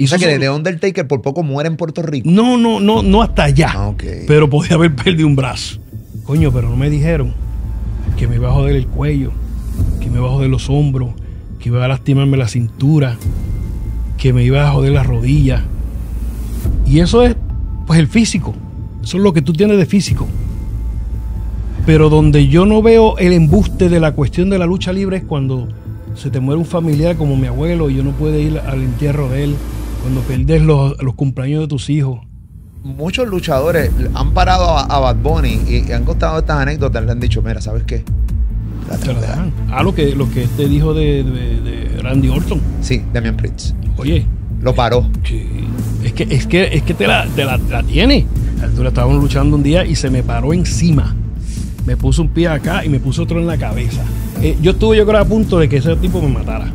Y o que desde Undertaker por poco muere en Puerto Rico. No, no, no, no hasta allá. Ah, pero podía haber perdido un brazo. Coño, pero no me dijeron que me iba a joder el cuello, que me iba a joder los hombros, que iba a lastimarme la cintura, que me iba a joder las rodillas. Y eso es, pues, el físico. Eso es lo que tú tienes de físico. Pero donde yo no veo el embuste de la cuestión de la lucha libre es cuando se te muere un familiar como mi abuelo y yo no puedo ir al entierro de él cuando pierdes los, cumpleaños de tus hijos. Muchos luchadores han parado a, Bad Bunny y, han contado estas anécdotas. Le han dicho, mira, ¿sabes qué? ¿A lo Ah, lo que, lo que este dijo de, Randy Orton. Sí, Damian Prince. Oye. Lo paró. Sí. Es que, es que, es que te la, la, la tiene. Tú luchando un día y se me paró encima. Me puso un pie acá y me puso otro en la cabeza. Eh, yo estuve, yo creo, a punto de que ese tipo me matara.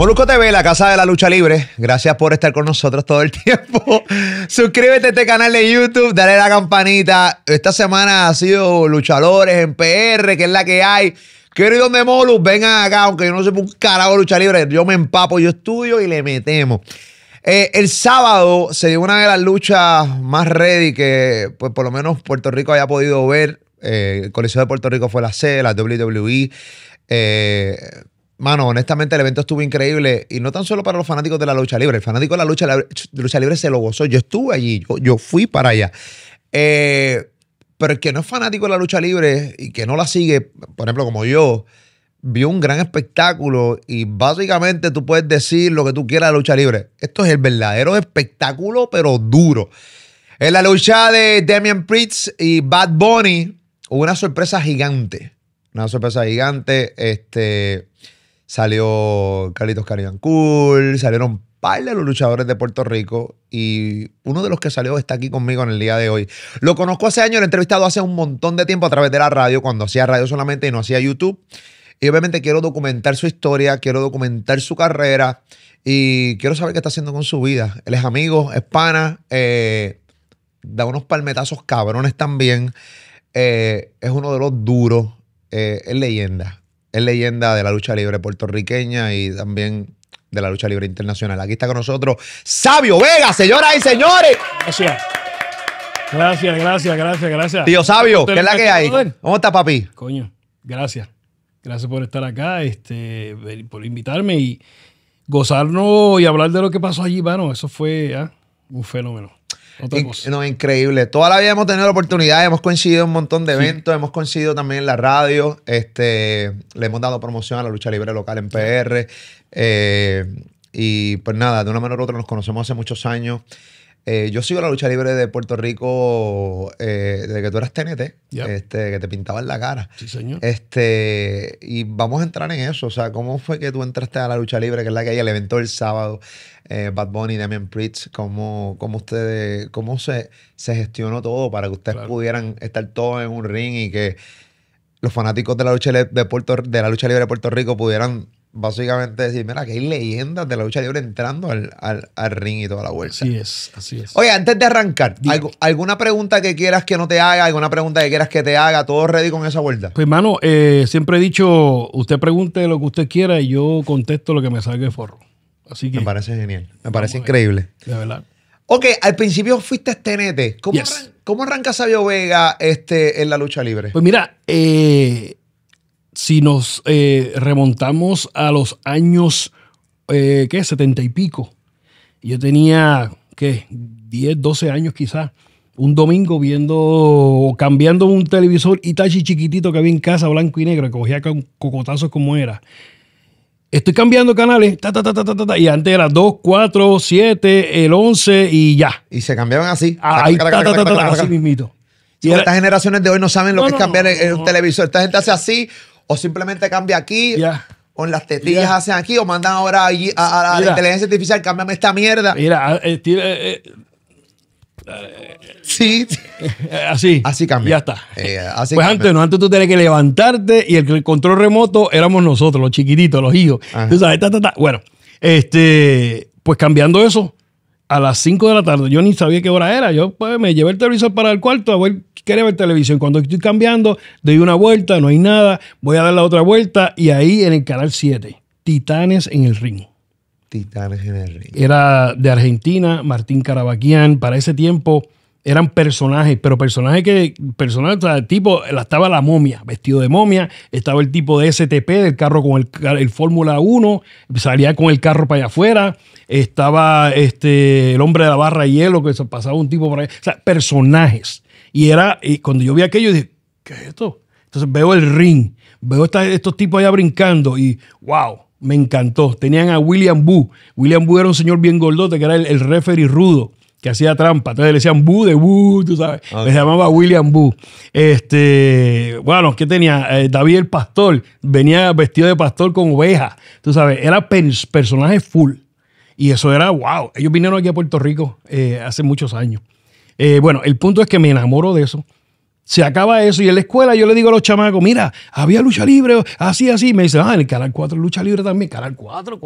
Molusco TV, la casa de la lucha libre. Gracias por estar con nosotros todo el tiempo. Suscríbete a este canal de YouTube, dale la campanita. Esta semana ha sido luchadores en PR, que es la que hay. Quiero ir donde Molus, vengan acá, aunque yo no sepa un carajo lucha libre, yo me empapo, yo estudio y le metemos. Eh, el sábado se dio una de las luchas más ready que pues, por lo menos Puerto Rico haya podido ver. Eh, el Coliseo de Puerto Rico fue la C, la WWE. Eh, Mano, honestamente el evento estuvo increíble y no tan solo para los fanáticos de la lucha libre, el fanático de la lucha, lucha libre se lo gozó, yo estuve allí, yo, fui para allá. Eh, pero el que no es fanático de la lucha libre y que no la sigue, por ejemplo como yo, vio un gran espectáculo y básicamente tú puedes decir lo que tú quieras de lucha libre. Esto es el verdadero espectáculo, pero duro. En la lucha de Damian Pritz y Bad Bunny hubo una sorpresa gigante. Una sorpresa gigante. Este, salió Carlitos Carián Cool, salieron un par de los luchadores de Puerto Rico y uno de los que salió está aquí conmigo en el día de hoy. Lo conozco hace años, lo he entrevistado hace un montón de tiempo a través de la radio, cuando hacía radio solamente y no hacía YouTube. Y obviamente quiero documentar su historia, quiero documentar su carrera y quiero saber qué está haciendo con su vida. Él es amigo, es pana, eh, da unos palmetazos cabrones también. Eh, es uno de los duros, eh, es leyenda es leyenda de la lucha libre puertorriqueña y también de la lucha libre internacional. Aquí está con nosotros Sabio Vega, señoras y señores. Gracias. Gracias, gracias, gracias, gracias. Tío Sabio, ¿qué es la que hay? ¿Cómo está, papi? Coño, gracias. Gracias por estar acá, este, por invitarme y gozarnos y hablar de lo que pasó allí, Bueno, Eso fue ah, un fenómeno no, increíble. Toda la vida hemos tenido la oportunidad, hemos coincidido en un montón de eventos, hemos coincidido también en la radio, este, le hemos dado promoción a la lucha libre local en PR. Eh, y pues nada, de una manera u otra nos conocemos hace muchos años. Eh, yo sigo la lucha libre de Puerto Rico eh, desde que tú eras TNT, este, que te pintaban la cara. Sí, señor. Este, y vamos a entrar en eso. O sea, ¿cómo fue que tú entraste a la lucha libre, que es la que hay el evento del sábado, eh, Bad Bunny, Damian Priest? ¿Cómo, cómo, ustedes, cómo se, se gestionó todo para que ustedes pudieran estar todos en un ring y que los fanáticos de la lucha, de, Puerto, de la lucha libre de Puerto Rico pudieran básicamente decir, mira, que hay leyendas de la lucha libre entrando al, ring y toda la vuelta. Así es, así es. Oye, antes de arrancar, ¿alguna pregunta que quieras que no te haga? ¿Alguna pregunta que quieras que te haga? ¿Todo ready con esa vuelta? Pues, hermano, eh, siempre he dicho, usted pregunte lo que usted quiera y yo contesto lo que me salga de forro. Así que... Me parece genial, me parece increíble. De verdad. Ok, al principio fuiste tenete. ¿Cómo, ¿Cómo, arranca Sabio Vega este, en la lucha libre? Pues mira, eh, si nos eh, remontamos a los años, eh, ¿qué? 70 y pico. Yo tenía, ¿qué? 10, 12 años quizás. Un domingo viendo, cambiando un televisor Itachi chiquitito que había en casa, blanco y negro, que cogía con cocotazos como era. Estoy cambiando canales, y antes era 2, 4, 7, el 11 y ya. Y se cambiaban así. Ahí, así mismito. Y estas generaciones de hoy no saben lo que es cambiar el, televisor. Esta gente hace así, o simplemente cambia aquí. O en las tetillas hacen aquí. O mandan ahora a, la inteligencia artificial, cámbiame esta mierda. Mira, eh, eh, eh. Sí. Así. Así cambia. Ya está. pues antes, no, antes tú tenías que levantarte y el control remoto éramos nosotros, los chiquititos, los hijos. Bueno, este, pues cambiando eso, a las 5 de la tarde. Yo ni sabía qué hora era. Yo pues, me llevé el televisor para el cuarto a ver, quería ver televisión. Cuando estoy cambiando, doy una vuelta, no hay nada, voy a dar la otra vuelta y ahí en el canal 7, Titanes en el Ring. Titanes en el Ring. Era de Argentina, Martín Carabaquian. Para ese tiempo eran personajes, pero personajes que, personajes, de tipo, estaba la momia, vestido de momia, estaba el tipo de STP del carro con el, Fórmula 1, salía con el carro para allá afuera, estaba este, el hombre de la barra de hielo que se pasaba un tipo por ahí, o sea, personajes. Y era, y cuando yo vi aquello, dije, ¿qué es esto? Entonces veo el ring, veo estos tipos allá brincando y, wow, me encantó. Tenían a William Boo. William Boo era un señor bien gordote, que era el, el referee rudo que hacía trampa. Entonces le decían Bu de Bu, tú sabes. Le llamaba William Bu. Este, bueno, ¿qué tenía? Eh, David el pastor. Venía vestido de pastor con oveja. Tú sabes, era personaje full. Y eso era wow. Ellos vinieron aquí a Puerto Rico eh, hace muchos años. Eh, bueno, el punto es que me enamoro de eso. Se acaba eso y en la escuela yo le digo a los chamacos, mira, había lucha libre, así, así. Me dicen, ah, en el Canal 4 lucha libre también. Canal 4,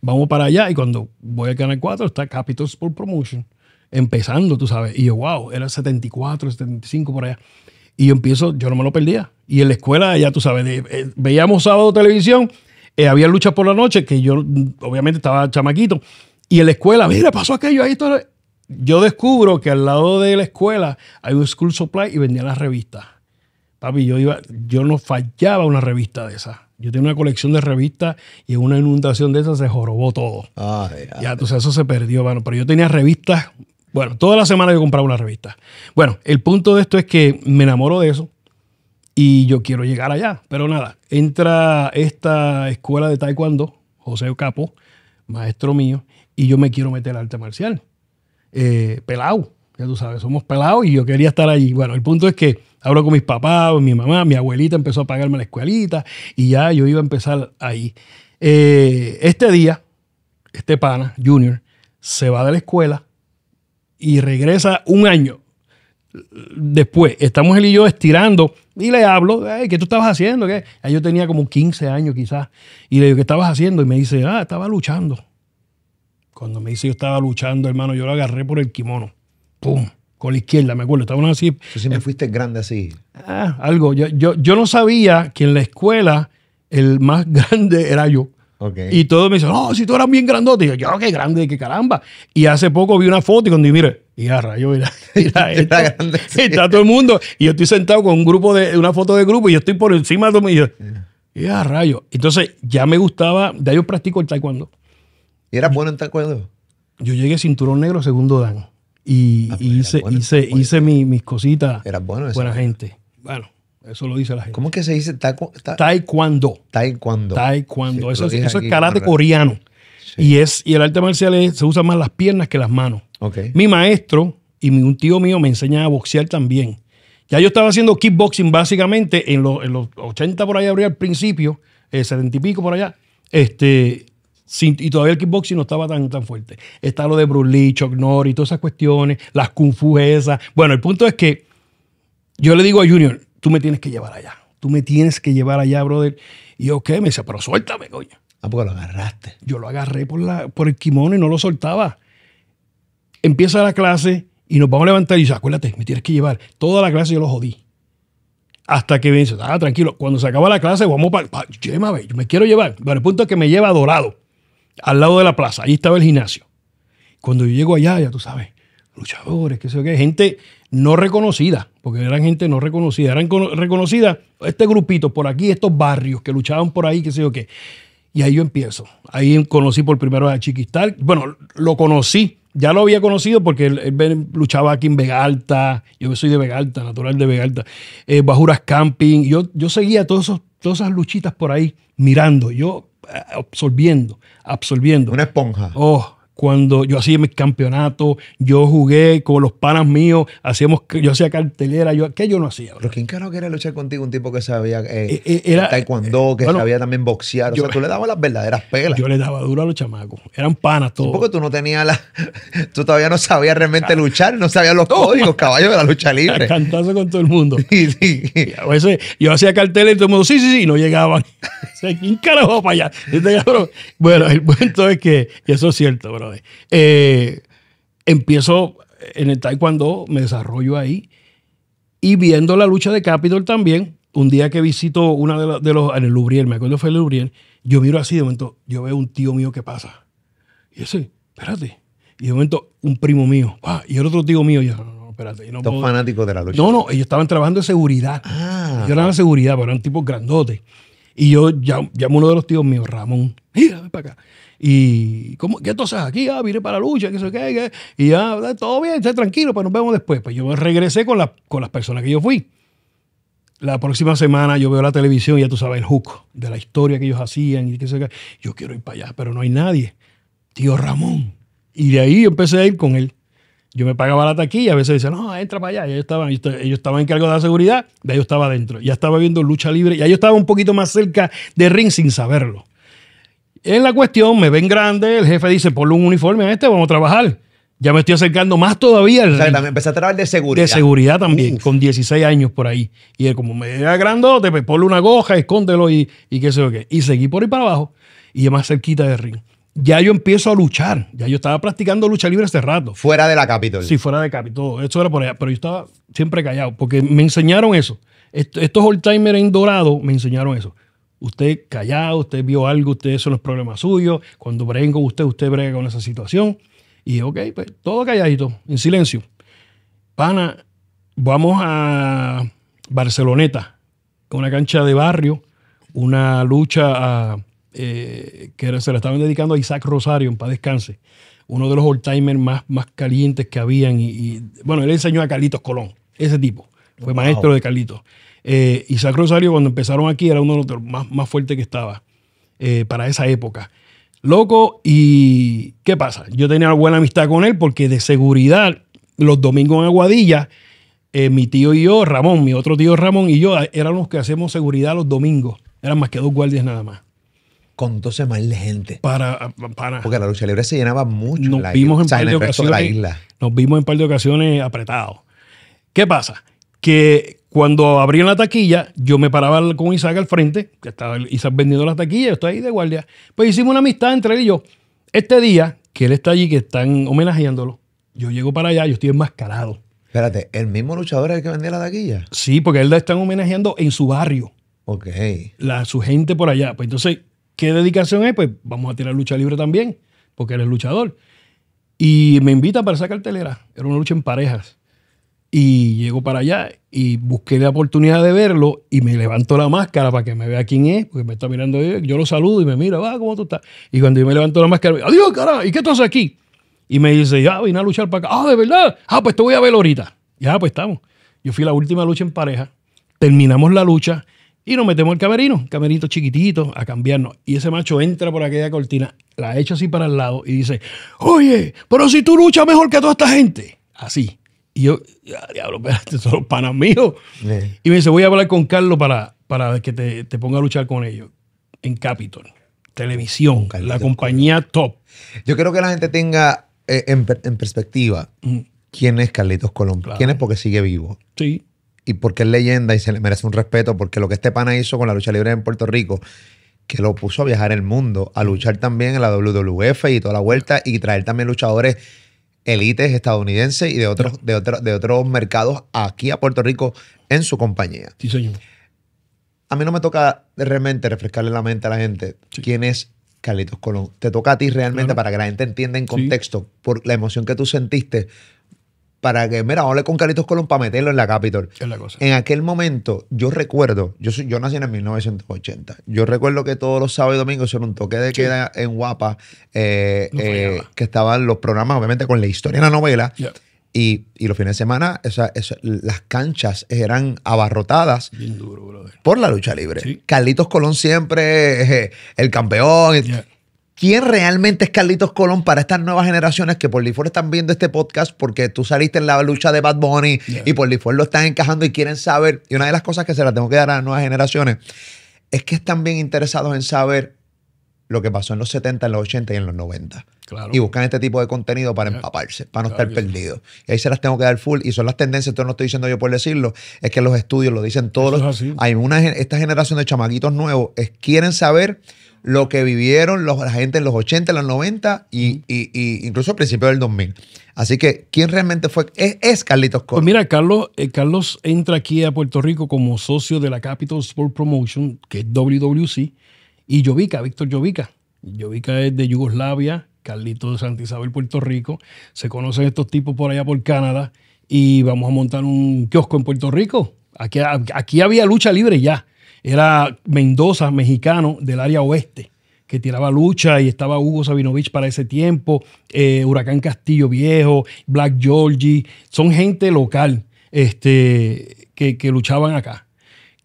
vamos para allá. Y cuando voy al Canal 4 está Capital Sport Promotion empezando, tú sabes. Y yo, wow, era 74, 75 por allá. Y yo empiezo, yo no me lo perdía. Y en la escuela, ya tú sabes, eh, veíamos sábado televisión, eh, había luchas por la noche, que yo mm, obviamente estaba chamaquito. Y en la escuela, mira, pasó aquello, ahí todo. Yo descubro que al lado de la escuela hay un school supply y vendían las revistas. Papi, yo iba, yo no fallaba una revista de esas. Yo tenía una colección de revistas y en una inundación de esas se jorobó todo. ya tú ya, eso se perdió, Pero yo tenía revistas bueno, toda la semana yo compraba una revista. Bueno, el punto de esto es que me enamoro de eso y yo quiero llegar allá. Pero nada, entra esta escuela de taekwondo, José Capo, maestro mío, y yo me quiero meter al arte marcial. Eh, pelado, ya tú sabes, somos pelados y yo quería estar allí. Bueno, el punto es que hablo con mis papás, mi mamá, mi abuelita empezó a pagarme la escuelita y ya yo iba a empezar ahí. Eh, este día, este pana, Junior, se va de la escuela y regresa un año después. Estamos él y yo estirando y le hablo, ¿qué tú estabas haciendo? Yo tenía como 15 años quizás. Y le digo, ¿qué estabas haciendo? Y me dice, ah, estaba luchando. Cuando me dice yo estaba luchando, hermano, yo lo agarré por el kimono. ¡Pum! Con la izquierda, me acuerdo. Estaba así. Tú sí me eh, fuiste grande así. Ah, algo. Yo, yo, yo no sabía que en la escuela el más grande era yo. Y todo me dicen, no, si tú eras bien grandote. Y yo, qué grande, qué caramba. Y hace poco vi una foto y cuando mire, y a rayo, mira, grande, está todo el mundo. Y yo estoy sentado con un grupo de, una foto de grupo y yo estoy por encima de todo Y yo, Y a rayo. Entonces, ya me gustaba, ya yo practico el taekwondo. ¿Y eras bueno en taekwondo? Yo llegué cinturón negro, segundo dan. Y, ah, pues hice, hice, pues. hice mis, cositas. Eras bueno. Buena gente. Bueno. Eso lo dice la gente. ¿Cómo que se dice ta taekwondo? Taekwondo. Taekwondo. eso, es, eso es karate coreano Y, es, y el arte marcial es, se usa más las piernas que las manos. Mi maestro y un tío mío me enseñan a boxear también. Ya yo estaba haciendo kickboxing básicamente en, los 80 por allá, al principio, 70 eh, y pico por allá. Este, y todavía el kickboxing no estaba tan, tan fuerte. Está lo de Bruce Lee, Chuck Norris, todas esas cuestiones, las kung fu esas. Bueno, el punto es que yo le digo a Junior, tú me tienes que llevar allá. Tú me tienes que llevar allá, brother. Y yo, ¿qué? Me dice, pero suéltame, coño. Ah, porque lo agarraste. Yo lo agarré por, la, por el kimono y no lo soltaba. Empieza la clase y nos vamos a levantar y dice, acuérdate, me tienes que llevar. Toda la clase yo lo jodí. Hasta que me dice, ah, tranquilo, cuando se acaba la clase vamos para... llévame, yo me quiero llevar. Pero el punto es que me lleva Dorado, al lado de la plaza. Ahí estaba el gimnasio. Cuando yo llego allá, ya tú sabes, luchadores, qué sé yo qué, gente no reconocida, porque eran gente no reconocida, eran reconocida este grupito por aquí, estos barrios que luchaban por ahí, qué sé yo qué. Y ahí yo empiezo. Ahí conocí por primera vez a Chiquistar. Bueno, lo conocí. Ya lo había conocido porque él, luchaba aquí en Vegalta. Yo soy de Vegalta, natural de Vegalta. Eh, Bajuras Camping. Yo, yo seguía todos todas esas luchitas por ahí mirando. Yo eh, absorbiendo, absorbiendo. Una esponja. Oh, cuando yo hacía mis campeonatos, yo jugué con los panas míos, hacíamos, yo hacía cartelera, yo, ¿qué yo no hacía? Lo Pero ¿quién carajo quería luchar contigo? Un tipo que sabía eh, eh, eh, taekwondo, que sabía también boxear. O sea, tú le dabas las verdaderas pelas. Yo le daba duro a los chamacos. Eran panas todos. Porque tú no tenías la... Tú todavía no sabías realmente ah. luchar, no sabías los códigos, caballos de la lucha libre. Cantazo con todo el mundo. A veces yo hacía cartelera y todo el mundo, sí, sí, sí, no llegaban. ¿Quién carajo para allá? Bueno, el punto es que, eso es cierto, bro eh, empiezo en el taekwondo, me desarrollo ahí. Y viendo la lucha de Capitol también, un día que visito una de, los, en el Lubriel, me acuerdo fue el Lubriel, yo miro así, de momento, yo veo un tío mío que pasa. Y ese, espérate. Y de momento, un primo mío, ah", y el otro tío mío, yo, no, espérate. no fanáticos de la lucha. No, no, ellos estaban trabajando en seguridad. Ah. Yo era de seguridad, pero eran tipos grandotes. Y yo llamo, llamo, a uno de los tíos míos, Ramón, mírame para acá. ¿Y cómo, qué entonces aquí? Ah, vine para la lucha, que sé qué, y ya, eh, todo bien, está tranquilo, pues nos vemos después. Pues yo regresé con, la, con las personas que yo fui. La próxima semana yo veo la televisión y ya tú sabes el hook de la historia que ellos hacían y qué sé qué. Yo quiero ir para allá, pero no hay nadie. Tío Ramón. Y de ahí empecé a ir con él. Yo me pagaba la taquilla, a veces dice no, entra para allá. ellos estaban, ellos estaban encargados de la seguridad, de ahí yo estaba adentro. Ya estaba viendo lucha libre, ya yo estaba un poquito más cerca de ring sin saberlo. En la cuestión, me ven grande, el jefe dice, ponle un uniforme a este, vamos a trabajar. Ya me estoy acercando más todavía. Al, o sea, también empecé a trabajar de seguridad. De seguridad también, con 16 años por ahí. Y él, como me era grande, pues ponle una goja, escóndelo y, y qué sé yo qué. Y seguí por ahí para abajo y más cerquita del ring. Ya yo empiezo a luchar. Ya yo estaba practicando lucha libre hace rato. Fuera de la capital Sí, fuera de capital Eso era por allá. Pero yo estaba siempre callado porque me enseñaron eso. estos old-timers en Dorado me enseñaron eso. Usted callado, usted vio algo, usted eso no es problema suyo. Cuando breguen con usted, usted brega con esa situación. Y ok, pues todo calladito, en silencio. Pana, vamos a Barceloneta, una cancha de barrio, una lucha eh, que se la estaban dedicando a Isaac Rosario, en paz descanse, uno de los old-timers más, más calientes que habían. Y, bueno, él enseñó a Carlitos Colón, ese tipo, fue maestro de Carlitos. Eh, Isaac Rosario, cuando empezaron aquí, era uno de los más, fuertes que estaba eh, para esa época. Loco, ¿y qué pasa? Yo tenía buena amistad con él porque de seguridad, los domingos en Aguadilla, eh, mi tío y yo, Ramón, mi otro tío Ramón y yo, éramos los que hacemos seguridad los domingos. Eran más que dos guardias nada más con 12 más de gente. Para, para. Porque la lucha libre se llenaba mucho. Nos vimos en, par de ocasiones, Nos vimos en par de ocasiones apretados. ¿Qué pasa? Que cuando abrían la taquilla, yo me paraba con Isaac al frente, que estaba Isaac vendiendo la taquilla, yo estoy ahí de guardia. Pues hicimos una amistad entre él y yo. Este día, que él está allí, que están homenajeándolo, yo llego para allá, yo estoy enmascarado. Espérate, ¿el mismo luchador es el que vendía la taquilla? Sí, porque él la están homenajeando en su barrio. Ok. La, su gente por allá. Pues entonces, ¿qué dedicación es? Pues vamos a tirar lucha libre también, porque es luchador. Y me invita para esa cartelera. Era una lucha en parejas. Y llego para allá y busqué la oportunidad de verlo y me levanto la máscara para que me vea quién es, porque me está mirando yo, yo lo saludo y me mira, va, ah, ¿cómo tú estás? Y cuando yo me levanto la máscara, adiós, carajo, ¿y qué estás aquí? Y me dice, ya, ah, vine a luchar para acá. Ah, de verdad. Ah, pues te voy a ver ahorita. Ya, pues estamos. Yo fui la última lucha en pareja, terminamos la lucha y nos metemos al camerino, camerito chiquitito, a cambiarnos. Y ese macho entra por aquella cortina, la echa así para el lado y dice, oye, pero si tú luchas mejor que toda esta gente. Así. Y yo, ah, diablo, espérate, son los panas míos. Y me dice, voy a hablar con Carlos para, para que te, ponga a luchar con ellos en Capitol, televisión, la compañía top. Yo creo que la gente tenga eh, en, perspectiva quién es Carlitos Colón, quién es porque sigue vivo. Sí. Y porque es leyenda y se le merece un respeto, porque lo que este pana hizo con la lucha libre en Puerto Rico, que lo puso a viajar el mundo, a luchar también en la WWF y toda la vuelta, y traer también luchadores elites estadounidenses y de otros, de, de otros mercados aquí a Puerto Rico en su compañía. Sí, señor. A mí no me toca realmente refrescarle la mente a la gente quién es Carlitos Colón. Te toca a ti realmente para que la gente entienda en contexto por la emoción que tú sentiste para que, mira, vamos con Carlitos Colón para meterlo en la Capitol. la cosa. En aquel momento, yo recuerdo, yo, yo nací en el 1980, yo recuerdo que todos los sábados y domingos era un toque de queda en Guapa, eh, eh, que estaban los programas, obviamente, con la historia en la novela. Y, y, los fines de semana, las canchas eran abarrotadas por la lucha libre. Carlitos Colón siempre, eh, el campeón quién realmente es Carlitos Colón para estas nuevas generaciones que por default están viendo este podcast porque tú saliste en la lucha de Bad Bunny y por default lo están encajando y quieren saber. Y una de las cosas que se las tengo que dar a las nuevas generaciones es que están bien interesados en saber lo que pasó en los 70, en los 80 y en los 90. Claro. Y buscan este tipo de contenido para empaparse, para no estar perdidos. Y ahí se las tengo que dar full. Y son las tendencias, esto no estoy diciendo yo por decirlo, es que los estudios lo dicen todos. hay una, esta generación de chamaguitos nuevos, es, quieren saber lo que vivieron los, la gente en los 80, en los 90 y, incluso a principios del 2000. Así que, ¿quién realmente fue? Es, Carlitos Pues mira, Carlos, eh, Carlos entra aquí a Puerto Rico como socio de la Capital Sport Promotion, que es WWC, y Jovica, Víctor Jovica. Jovica es de Yugoslavia, Carlitos de Santa Isabel, Puerto Rico. Se conocen estos tipos por allá por Canadá y vamos a montar un kiosco en Puerto Rico. aquí había lucha libre ya era Mendoza, mexicano del área oeste, que tiraba lucha y estaba Hugo Sabinovich para ese tiempo, eh, Huracán Castillo Viejo, Black Georgie, son gente local este, que, luchaban acá.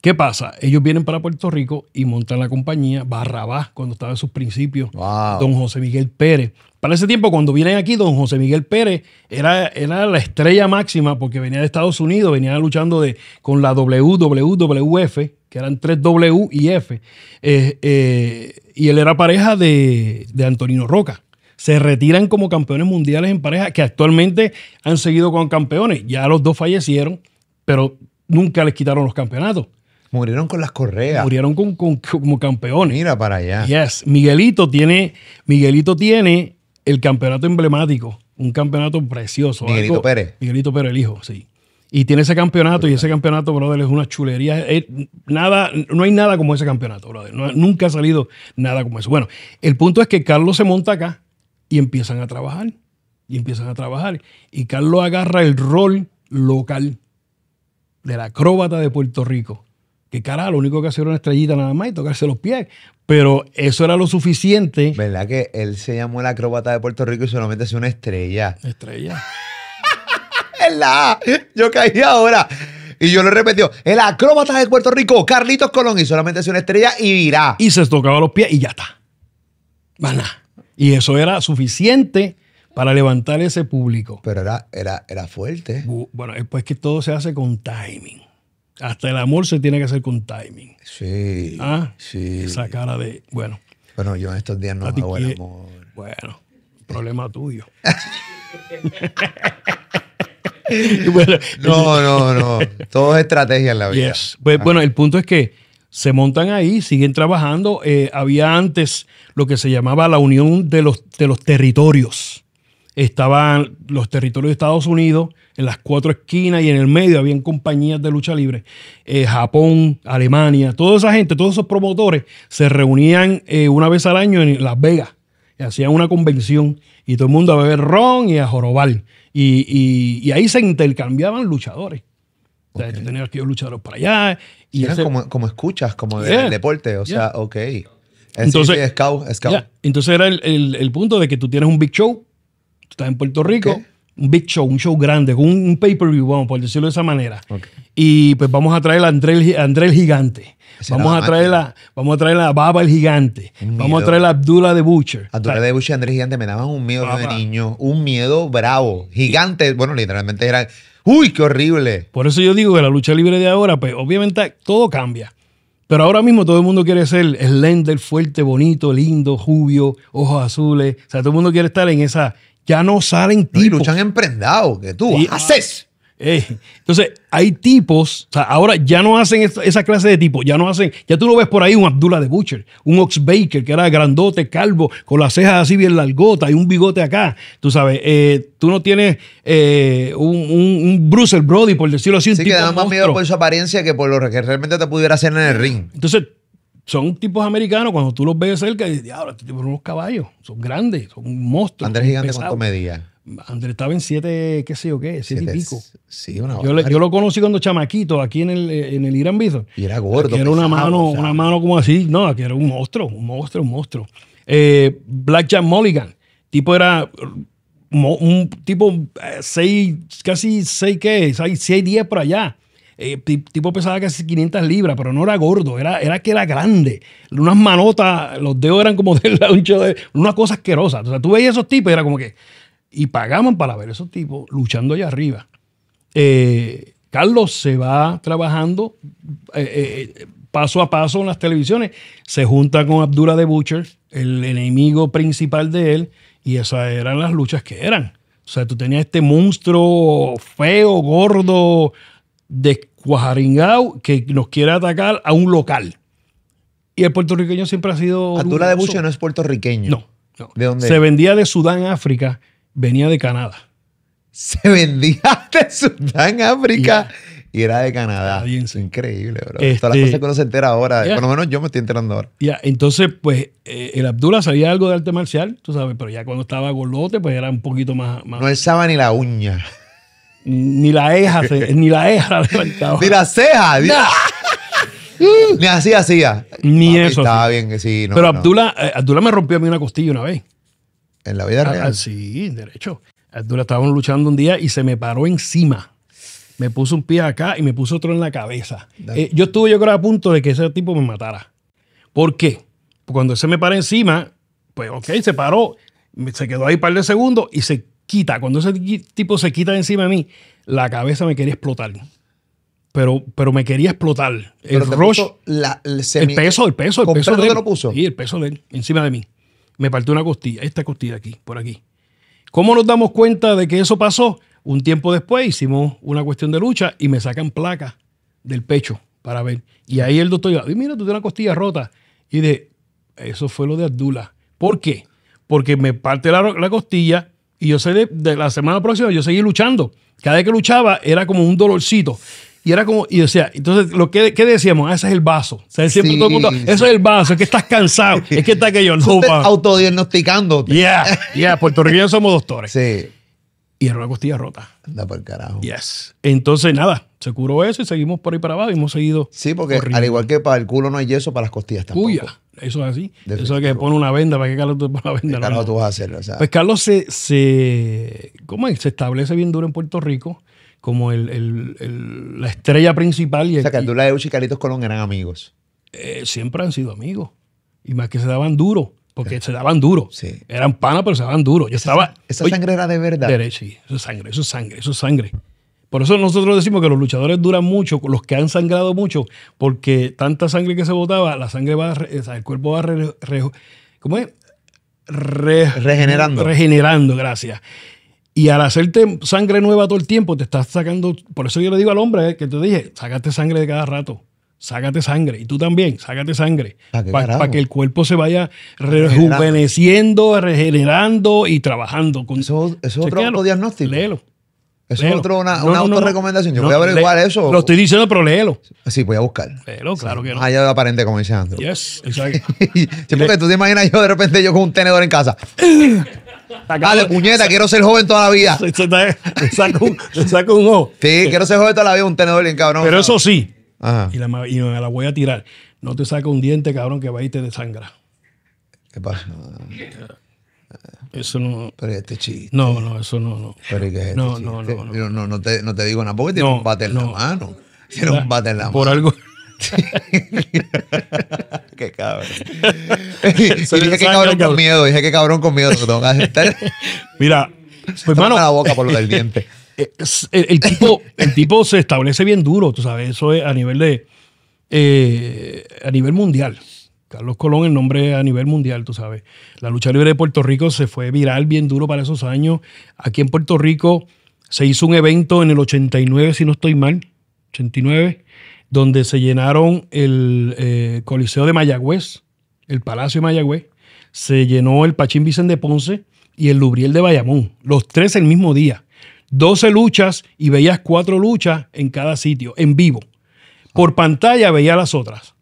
¿Qué pasa? Ellos vienen para Puerto Rico y montan la compañía Barrabás, cuando estaba en sus principios, don José Miguel Pérez, para ese tiempo, cuando vienen aquí, don José Miguel Pérez era, la estrella máxima porque venía de Estados Unidos, venía luchando de, con la WWWF, que eran tres w y F. Eh, eh, y él era pareja de, Antonino Roca se retiran como campeones mundiales en pareja, que actualmente han seguido con campeones. Ya los dos fallecieron, pero nunca les quitaron los campeonatos. Murieron con las correas. Murieron como campeones. Mira para allá. Yes. Miguelito tiene, Miguelito tiene el campeonato emblemático, un campeonato precioso. Miguelito Pérez. Miguelito Pérez, el hijo, sí. Y tiene ese campeonato, y ese campeonato, brother, es una chulería. Eh, nada, no hay nada como ese campeonato, brother. nunca ha salido nada como eso. Bueno, el punto es que Carlos se monta acá y empiezan a trabajar. Y empiezan a trabajar. Y Carlos agarra el rol local del acróbata de Puerto Rico que cara, lo único que hacía era una estrellita nada más y tocarse los pies. Pero eso era lo suficiente. ¿Verdad que él se llamó el acróbata de Puerto Rico y solamente hacía una estrella? Estrella. ¿Verdad? Yo caí ahora. Y yo le repetí. el acróbata de Puerto Rico, Carlitos Colón, y solamente hacía una estrella y virá. Y se tocaba los pies y ya está. Y eso era suficiente para levantar ese público. Pero era, era, era fuerte. Bueno, después que todo se hace con timing. Hasta el amor se tiene que hacer con timing. Sí. ¿Ah? Sí. Esa cara de. Bueno. Bueno, yo en estos días no hago el amor. Bueno, problema tuyo. no, no, no. Todo es estrategia en la vida. Pues, Bueno, el punto es que se montan ahí, siguen trabajando. Eh, había antes lo que se llamaba la unión de los, de los territorios estaban los territorios de Estados Unidos, en las cuatro esquinas y en el medio habían compañías de lucha libre, eh, Japón, Alemania, toda esa gente, todos esos promotores se reunían eh, una vez al año en Las Vegas y hacían una convención y todo el mundo a beber ron y a jorobar. Y, ahí se intercambiaban luchadores. O sea, tenías que luchadores para allá. Y eran como, escuchas, como del deporte. O sea, ok. Entonces, Entonces era el, el punto de que tú tienes un big show Tú estás en Puerto Rico, un big show, un show grande, un, un pay-per-view, vamos, por decirlo de esa manera. Y pues vamos a traer a André, el, Gigante. Vamos a, traer la, vamos a traer a Baba el Gigante. vamos a traer a Abdullah de Butcher. Abdullah de Butcher y André el Gigante me daban un miedo de niño, un miedo bravo, gigante. Bueno, literalmente era, uy, qué horrible. Por eso yo digo que la lucha libre de ahora, pues obviamente todo cambia. Pero ahora mismo todo el mundo quiere ser slender, fuerte, bonito, lindo, rubio, ojos azules. O sea, todo el mundo quiere estar en esa, ya no salen tipos. Y luchan emprendados, que tú haces. entonces, hay tipos, ahora ya no hacen esa clase de tipos, ya no hacen, ya tú lo ves por ahí un Abdullah de Butcher, un Ox Baker que era grandote, calvo, con las cejas así bien largotas y un bigote acá, tú sabes, eh, tú no tienes eh, un, un, Brody, por decirlo así. Sí, que da más miedo por su apariencia que por lo que realmente te pudiera hacer en el ring. Entonces, son tipos americanos, cuando tú los ves cerca, dices, diablo, estos tipos son unos caballos, son grandes, son monstruos. Andrés Gigante, ¿cuánto medía? Andrés estaba en siete, qué sé yo qué, siete, y pico. Sí, una yo, yo, lo conocí cuando chamaquito, aquí en el, en el Irán Y era gordo. Tiene era una mano, una mano como así, no, aquí era un monstruo, un monstruo, un monstruo. Eh, Black Jack Mulligan, tipo era un tipo eh, seis, casi seis, ¿qué? Seis, seis, diez por allá. Eh, tipo pesaba casi 500 libras, pero no era gordo, era, era que era grande. Unas manotas, los dedos eran como del ancho, de una cosa asquerosa. O sea, tú veías esos tipos y era como que. Y pagaban para ver esos tipos luchando allá arriba. Eh, Carlos se va trabajando eh, eh, paso a paso en las televisiones. Se junta con Abdullah de Butcher, el enemigo principal de él, y esas eran las luchas que eran. O sea, tú tenías este monstruo feo, gordo, de cuajaringao que nos quiere atacar a un local. Y el puertorriqueño siempre ha sido. Abdullah de Buche no es puertorriqueño. No. ¿De dónde? Se vendía de Sudán, África, venía de Canadá. Se vendía de Sudán, África. y era de Canadá. es Increíble, bro. Todas las este, cosas que uno se entera ahora, por lo menos yo me estoy enterando ahora. Ya, entonces, pues, eh, el Abdullah sabía algo de arte marcial, tú sabes, pero ya cuando estaba golote, pues era un poquito más. No sabía ni la uña. Ni la eja, ni la eja la Ni la ceja. Ni, así hacía. Ni eso. Pero eh, Abdullah, me rompió a mí una costilla una vez. ¿En la vida ah, real? Ah, sí, derecho. Abdullah estábamos luchando un día y se me paró encima. Me puso un pie acá y me puso otro en la cabeza. Eh, yo estuve, yo creo, a punto de que ese tipo me matara. ¿Por qué? Porque cuando se me paró encima, pues ok, se paró, se quedó ahí un par de segundos y se quita, cuando ese tipo se quita de encima de mí, la cabeza me quería explotar. Pero, pero me quería explotar. el rush. el, peso, el peso, el peso. de él. lo puso? el peso encima de mí. Me partió una costilla, esta costilla aquí, por aquí. ¿Cómo nos damos cuenta de que eso pasó? Un tiempo después hicimos una cuestión de lucha y me sacan placa del pecho para ver. Y ahí el doctor dijo, mira, tú tienes una costilla rota. Y de, eso fue lo de Abdullah. ¿Por qué? Porque me parte la, la costilla, y yo sé de, la semana próxima, yo seguí luchando. Cada vez que luchaba era como un dolorcito. Y era como, y decía, entonces, lo que, ¿qué decíamos? Ah, ese es el vaso. O sea, siempre todo el mundo, eso es el vaso, es que estás cansado, es que está aquello. No, autodiagnosticando. Yeah, yeah, puertorriqueños somos doctores. Sí y era una costilla rota. Anda por carajo. Yes. Entonces, nada, se curó eso y seguimos por ahí para abajo y hemos seguido. Sí, porque al igual que para el culo no hay yeso, para las costillas tampoco. Uy, eso es así. eso es que se pone una venda, ¿para qué Carlos te pones la venda? Carlos tú vas a hacerlo. o sea. Pues Carlos se, se, ¿cómo es? se establece bien duro en Puerto Rico como el, el, la estrella principal. Y o sea, que Andula y Carlitos Colón eran amigos. Eh, siempre han sido amigos. Y más que se daban duro porque se daban duro. Eran panas, pero se daban duro. Yo esa, estaba. Esa sangre era de verdad. sí. Eso es sangre, eso es sangre, eso es sangre. Por eso nosotros decimos que los luchadores duran mucho, los que han sangrado mucho, porque tanta sangre que se botaba, la sangre va, el cuerpo va, re, es? regenerando. Regenerando, gracias. Y al hacerte sangre nueva todo el tiempo, te estás sacando. Por eso yo le digo al hombre eh, que te dije, sacaste sangre de cada rato sácate sangre. Y tú también, sácate sangre. Para que el cuerpo se vaya rejuveneciendo, regenerando y trabajando. Con... Eso, es otro diagnóstico Léelo. Eso es otro, una, autorrecomendación. Yo voy a averiguar igual eso. Lo estoy diciendo, pero léelo. Sí, voy a buscar. Léelo, claro que no. Allá de aparente, como dice Andrew. Yes, exacto. porque tú te imaginas yo de repente yo con un tenedor en casa. Dale, puñeta, quiero ser joven toda la vida. saco un, saco un ojo. Sí, quiero ser joven toda la vida, un tenedor bien cabrón. Pero eso sí, y, la, y me la voy a tirar. No te saca un diente, cabrón, que va irte de sangre ¿Qué pasa? Eso no. Pero este chiste. No, no, eso no. no. Pero este no, no, no, no, te, no te digo nada porque tiene un bate en la mano. Tiene un bate en la Por mano. Por algo. qué cabrón. dije que cabrón, con miedo. Dije que cabrón con miedo. Mira, pues, mano, la boca por lo del diente. el, tipo, el tipo se establece bien duro, tú sabes, eso es a nivel de eh, a nivel mundial. Carlos Colón, el nombre a nivel mundial, tú sabes. La lucha libre de Puerto Rico se fue viral bien duro para esos años. Aquí en Puerto Rico se hizo un evento en el 89, si no estoy mal, 89, donde se llenaron el eh, Coliseo de Mayagüez, el Palacio de Mayagüez, se llenó el Pachín Vicente de Ponce y el Lubriel de Bayamón, los tres el mismo día. 12 luchas y veías cuatro luchas en cada sitio, en vivo. Por pantalla veía las otras.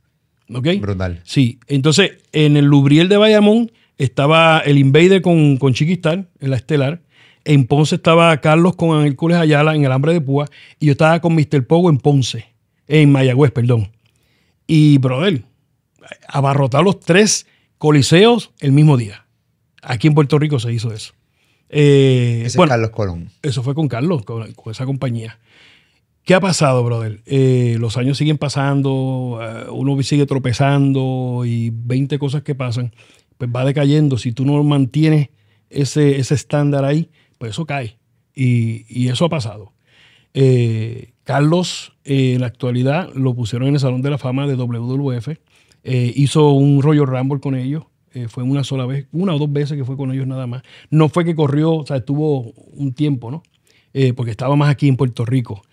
¿Ok? Brutal. Sí. Entonces, en el Lubriel de Bayamón estaba el Invader con, con en la estelar. En Ponce estaba Carlos con Hércules Ayala en el Hambre de Púa. Y yo estaba con Mr. Pogo en Ponce, en Mayagüez, perdón. Y, brother, abarrotar los tres coliseos el mismo día. Aquí en Puerto Rico se hizo eso. Eh, ese bueno, es Carlos Colón. Eso fue con Carlos, con, esa compañía. ¿Qué ha pasado, brother? Eh, los años siguen pasando, eh, uno sigue tropezando y 20 cosas que pasan, pues va decayendo. Si tú no mantienes ese, estándar ahí, pues eso cae. Y, eso ha pasado. Carlos, en la actualidad, lo pusieron en el Salón de la Fama de WWF. hizo un rollo Rumble con ellos. Eh, fue una sola vez, una o dos veces que fue con ellos nada más. No fue que corrió, o sea, estuvo un tiempo, ¿no? Eh, porque estaba más aquí en Puerto Rico.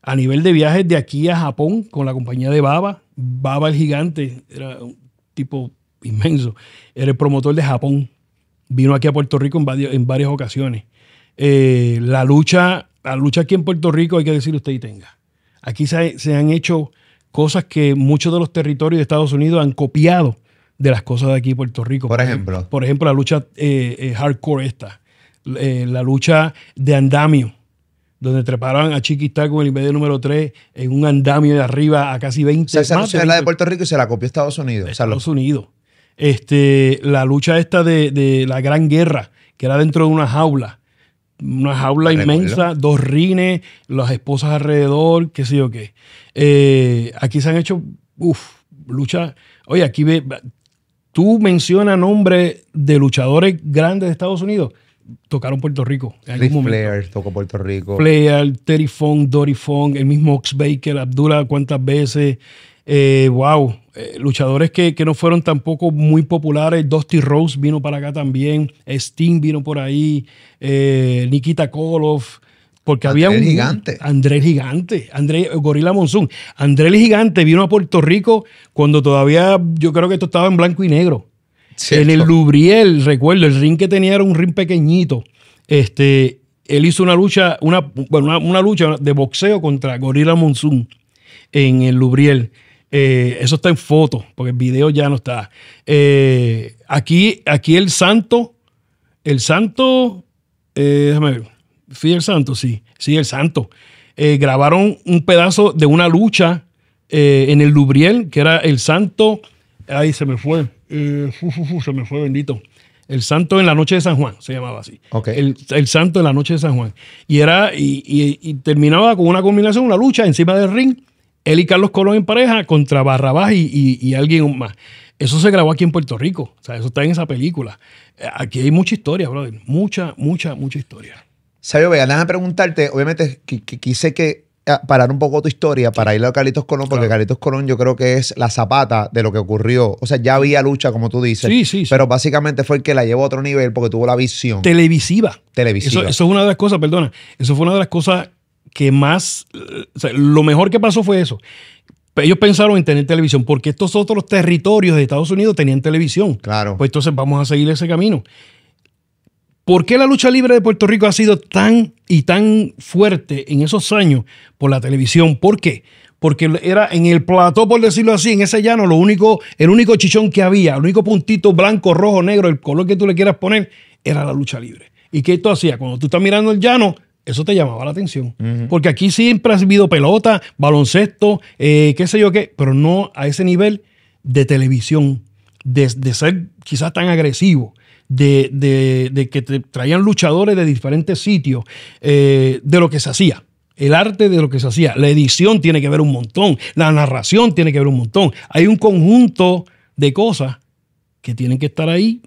A nivel de viajes de aquí a Japón con la compañía de Baba, Baba el gigante, era un tipo inmenso, era el promotor de Japón, vino aquí a Puerto Rico en, en varias ocasiones. Eh, la lucha, la lucha aquí en Puerto Rico, hay que decir usted y tenga. Aquí se han hecho cosas que muchos de los territorios de Estados Unidos han copiado de las cosas de aquí Puerto Rico. Por, ejemplo. Por ejemplo, la lucha eh, eh, hardcore esta, eh, la lucha de andamio, donde treparon a Chiquita con el medio número 3 en un andamio de arriba a casi 20. O sea, esa lucha es la de Puerto Rico y se la copió Estados Unidos. Estados Unidos. Este, la lucha esta de, la Gran Guerra, que era dentro de una jaula una jaula inmensa, dos rines, las esposas alrededor, qué sé yo qué. aquí se han hecho, uff, lucha. Oye, aquí ve, tú mencionas nombres de luchadores grandes de Estados Unidos, tocaron Puerto Rico. En Flair tocó Puerto Rico. Flair, Terry Fong, Dory Fong, el mismo Ox Baker, Abdullah, cuántas veces. Eh, wow, eh, luchadores que, no fueron tampoco muy populares. Dusty Rose vino para acá también. Steam vino por ahí. Eh, Nikita Koloff. Porque había un. Gigante. Andrés Gigante. Andrés Gorila Monzón. Andrés Gigante vino a Puerto Rico cuando todavía yo creo que esto estaba en blanco y negro. En el Lubriel, recuerdo, el ring que tenía era un ring pequeñito. Este, él hizo una lucha, una, bueno, una, lucha de boxeo contra Gorila Monzón en el Lubriel. Eh, eso está en foto, porque el video ya no está. Eh, aquí, aquí el santo, el santo, eh, déjame ver. Sí, santo, sí. Sí, el santo. Eh, grabaron un pedazo de una lucha eh, en el Lubriel, que era el santo. Ahí se me fue. Eh, se me fue, bendito. El santo en la noche de San Juan, se llamaba así. El, santo en la noche de San Juan. Y, era, y, terminaba con una combinación, una lucha encima del ring. Él y Carlos Colón en pareja contra Barrabás y, y alguien más. Eso se grabó aquí en Puerto Rico. O sea, eso está en esa película. Aquí hay mucha historia, brother. Mucha, mucha, mucha historia. Sabio, Vega, déjame preguntarte, obviamente quise que ah, parar un poco tu historia para ir a Carlitos Colón, porque Carlitos Colón yo creo que es la zapata de lo que ocurrió. O sea, ya había lucha, como tú dices. Sí, sí. Pero básicamente fue el que la llevó a otro nivel porque tuvo la visión. Televisiva. Televisiva. Eso, es una de las cosas, perdona. Eso fue una de las cosas que más. Eh, o sea, lo mejor que pasó fue eso. Ellos pensaron en tener televisión porque estos otros territorios de Estados Unidos tenían televisión. Claro. Pues entonces vamos a seguir ese camino. ¿Por qué la lucha libre de Puerto Rico ha sido tan y tan fuerte en esos años por la televisión? ¿Por qué? Porque era en el plató, por decirlo así, en ese llano, lo único, el único chichón que había, el único puntito blanco, rojo, negro, el color que tú le quieras poner, era la lucha libre. ¿Y qué esto hacía? Cuando tú estás mirando el llano, eso te llamaba la atención. Porque aquí siempre has habido pelota, baloncesto, eh, qué sé yo qué, pero no a ese nivel de televisión, de ser quizás tan agresivo de, que traían luchadores de diferentes sitios, eh, de lo que se hacía. El arte de lo que se hacía. La edición tiene que ver un montón. La narración tiene que ver un montón. Hay un conjunto de cosas que tienen que estar ahí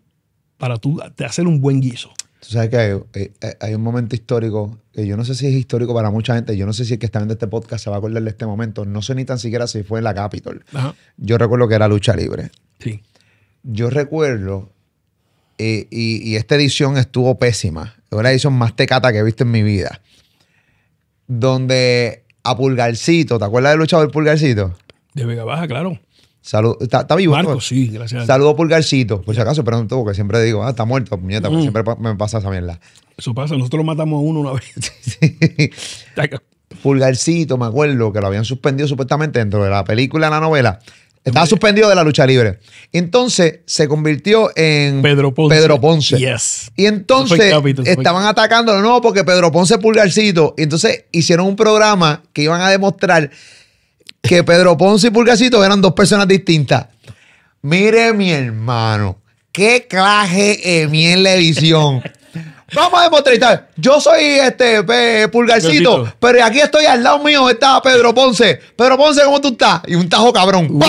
para tú hacer un buen guiso. Tú sabes que eh, eh, hay, un momento histórico, que yo no sé si es histórico para mucha gente, yo no sé si el que está viendo este podcast se va a acordar de este momento, no sé ni tan siquiera si fue en la Capitol. Yo recuerdo que era lucha libre. Sí. Yo recuerdo y, esta edición estuvo pésima. Es la edición más tecata que he visto en mi vida. Donde a Pulgarcito, ¿te acuerdas del luchador Pulgarcito? De Vega Baja, claro. ¿Está, vivo? Marco, sí, gracias. Saludo Pulgarcito, por si acaso, pero que siempre digo, ah, está muerto, puñeta, mm. siempre me pasa esa mierda. Eso pasa, nosotros lo matamos a uno una vez. Pulgarcito, me acuerdo, que lo habían suspendido supuestamente dentro de la película, la novela estaba suspendido de la lucha libre. Entonces se convirtió en Pedro Ponce. Y entonces estaban atacándolo, no, porque Pedro Ponce pulgarcito. Y entonces hicieron un programa que iban a demostrar que Pedro Ponce y Pulgarcito eran dos personas distintas. Mire, mi hermano, qué claje en mi televisión. Vamos a demostrar. Yo soy este pulgarcito, pero aquí estoy al lado mío está Pedro Ponce. Pedro Ponce, ¿cómo tú estás? Y un tajo cabrón.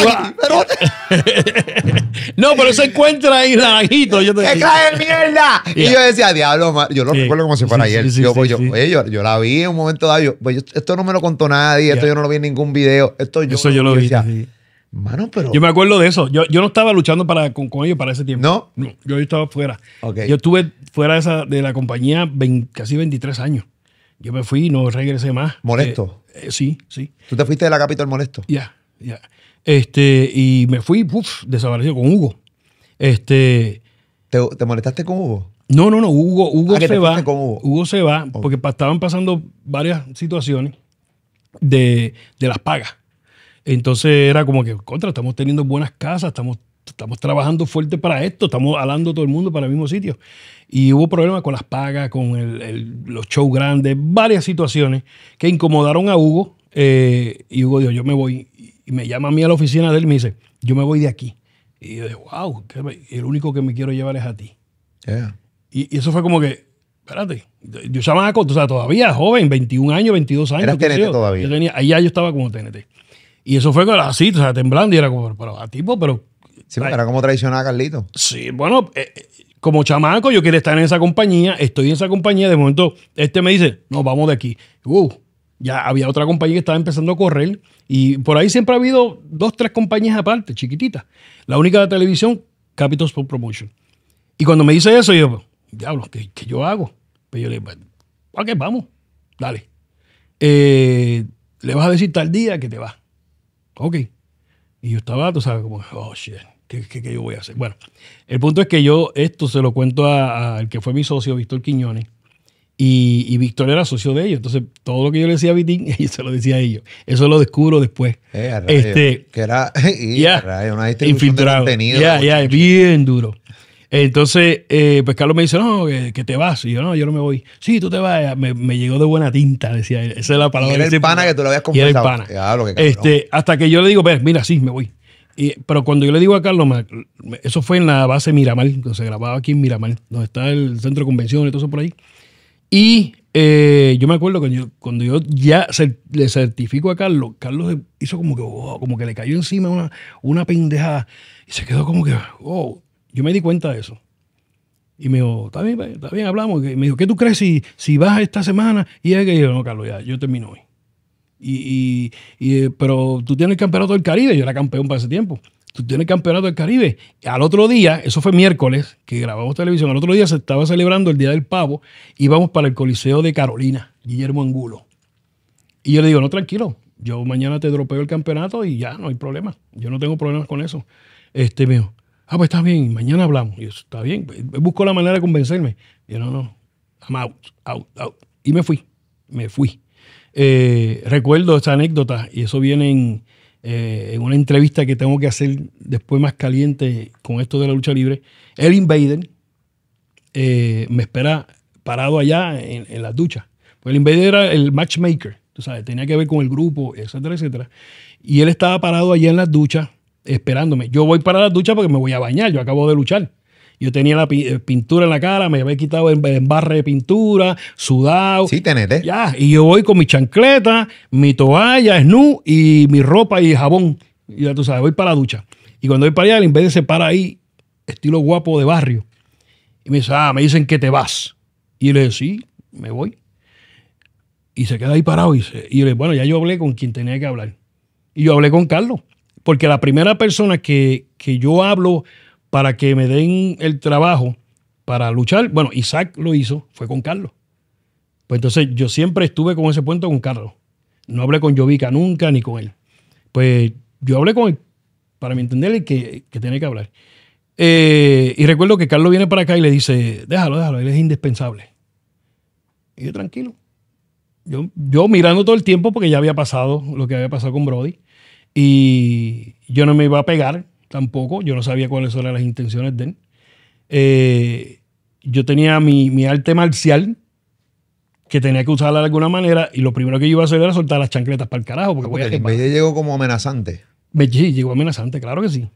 no, pero se encuentra ahí la Yo te... cae mierda! Y yo decía, diablo, yo lo recuerdo como si fuera ayer. yo, pues, yo, yo, la vi en un momento dado. Yo, pues, esto no me lo contó nadie, esto yo no lo vi en ningún video. Esto yo, Eso yo lo vi. Decía, yo me acuerdo de eso. Yo, no estaba luchando con, ellos para ese tiempo. No. yo estaba fuera. Yo estuve fuera de, la compañía casi 23 años. Yo me fui y no regresé más. ¿Molesto? Eh, eh, sí, sí. ¿Tú te fuiste de la capital molesto? Ya, Este, y me fui, uff, desaparecido con Hugo. Este. ¿Te, molestaste con Hugo? No, no, no. Hugo, Hugo ah, se va. Con Hugo? se va porque estaban pasando varias situaciones de las pagas. Entonces era como que, contra, estamos teniendo buenas casas, estamos, estamos trabajando fuerte para esto, estamos hablando todo el mundo para el mismo sitio. Y hubo problemas con las pagas, con el, los shows grandes, varias situaciones que incomodaron a Hugo. Eh, y Hugo dijo, yo me voy. Y me llama a mí a la oficina de él y me dice, yo me voy de aquí. Y yo digo, wow, el único que me quiero llevar es a ti. Y, eso fue como que, espérate, yo estaba o todavía joven, 21 años, 22 años. Era TNT todavía. Yo tenía, ahí ya yo estaba como TNT. Y eso fue así, o sea, temblando y era como, pero a tipo, pero. Sí, era como traicionar a Carlito. Sí, bueno, eh, eh, como chamaco, yo quería estar en esa compañía, estoy en esa compañía, de momento este me dice, no, vamos de aquí. Uh, ya había otra compañía que estaba empezando a correr y por ahí siempre ha habido dos, tres compañías aparte, chiquititas. La única de televisión, Capitals for Promotion. Y cuando me dice eso, yo, diablo, ¿qué, yo hago? Pero pues yo le digo, qué pues, vamos, dale. Eh, le vas a decir tal día que te vas. Ok. Y yo estaba, tú sabes, como, oh, shit, ¿qué, qué, qué yo voy a hacer? Bueno, el punto es que yo esto se lo cuento al que fue mi socio, Víctor Quiñones, y, Víctor era socio de ellos. Entonces, todo lo que yo le decía a Vitín, ella se lo decía a ellos. Eso lo descubro después. Eh, este, que era y, Ya, bien duro. Entonces, eh, pues Carlos me dice, no, que, te vas. Y yo, no, yo no me voy. Sí, tú te vas. Me, llegó de buena tinta, decía él. Esa es la palabra. Y era el pana que tú lo habías confesado. Y era el pana. este, hasta que yo le digo, mira, sí, me voy. pero cuando yo le digo a Carlos, eso fue en la base Miramar, donde se grababa aquí en Miramar, donde está el centro de convenciones y todo eso por ahí. Y eh, yo me acuerdo que cuando yo ya le certifico a Carlos, Carlos hizo como que, como que le cayó encima una, una pendejada y se quedó como que, wow. Yo me di cuenta de eso. Y me dijo, está bien, está bien, hablamos. Y me dijo, ¿qué tú crees si, si vas esta semana? Y él que no, Carlos, ya, yo termino hoy. Y, eh, pero tú tienes el campeonato del Caribe, yo era campeón para ese tiempo. Tú tienes el campeonato del Caribe. al otro día, eso fue miércoles, que grabamos televisión, al otro día se estaba celebrando el Día del Pavo, íbamos para el Coliseo de Carolina, Guillermo Angulo. Y yo le digo, no, tranquilo, yo mañana te dropeo el campeonato y ya, no hay problema. Yo no tengo problemas con eso. Este, me dijo, Ah, pues está bien, mañana hablamos. Y eso está bien. Pues, busco la manera de convencerme. Y no, no, I'm out, out, out. Y me fui, me fui. Eh, recuerdo esta anécdota y eso viene eh, en, una entrevista que tengo que hacer después más caliente con esto de la lucha libre. El Invader eh, me espera parado allá en, en las duchas. Pues el Invader era el matchmaker, tú sabes, tenía que ver con el grupo, etcétera, etcétera. Y él estaba parado allá en las duchas esperándome. Yo voy para la ducha porque me voy a bañar, yo acabo de luchar. Yo tenía la eh, pintura en la cara, me había quitado el embarre de pintura, sudado. Sí, tenete. ¿eh? Ya, y yo voy con mi chancleta, mi toalla, snu y mi ropa y jabón. Y ya tú sabes, voy para la ducha. Y cuando voy para allá, en vez de se para ahí, estilo guapo de barrio. Y me dice, ah, me dicen que te vas. Y le digo, sí, me voy. Y se queda ahí parado. Y, le bueno, ya yo hablé con quien tenía que hablar. Y yo hablé con Carlos porque la primera persona que, que yo hablo para que me den el trabajo para luchar, bueno, Isaac lo hizo, fue con Carlos. Pues entonces yo siempre estuve con ese puente con Carlos. No hablé con Jovica nunca ni con él. Pues yo hablé con él, para entenderle que, que que hablar. Eh, y recuerdo que Carlos viene para acá y le dice, déjalo, déjalo, él es indispensable. Y yo tranquilo. Yo, yo mirando todo el tiempo porque ya había pasado lo que había pasado con Brody. Y yo no me iba a pegar tampoco, yo no sabía cuáles eran las intenciones de él. Eh, yo tenía mi, mi, arte marcial que tenía que usarla de alguna manera y lo primero que yo iba a hacer era soltar las chancletas para el carajo. Porque, ah, porque voy llegó como amenazante. Sí, llegó amenazante, claro que sí.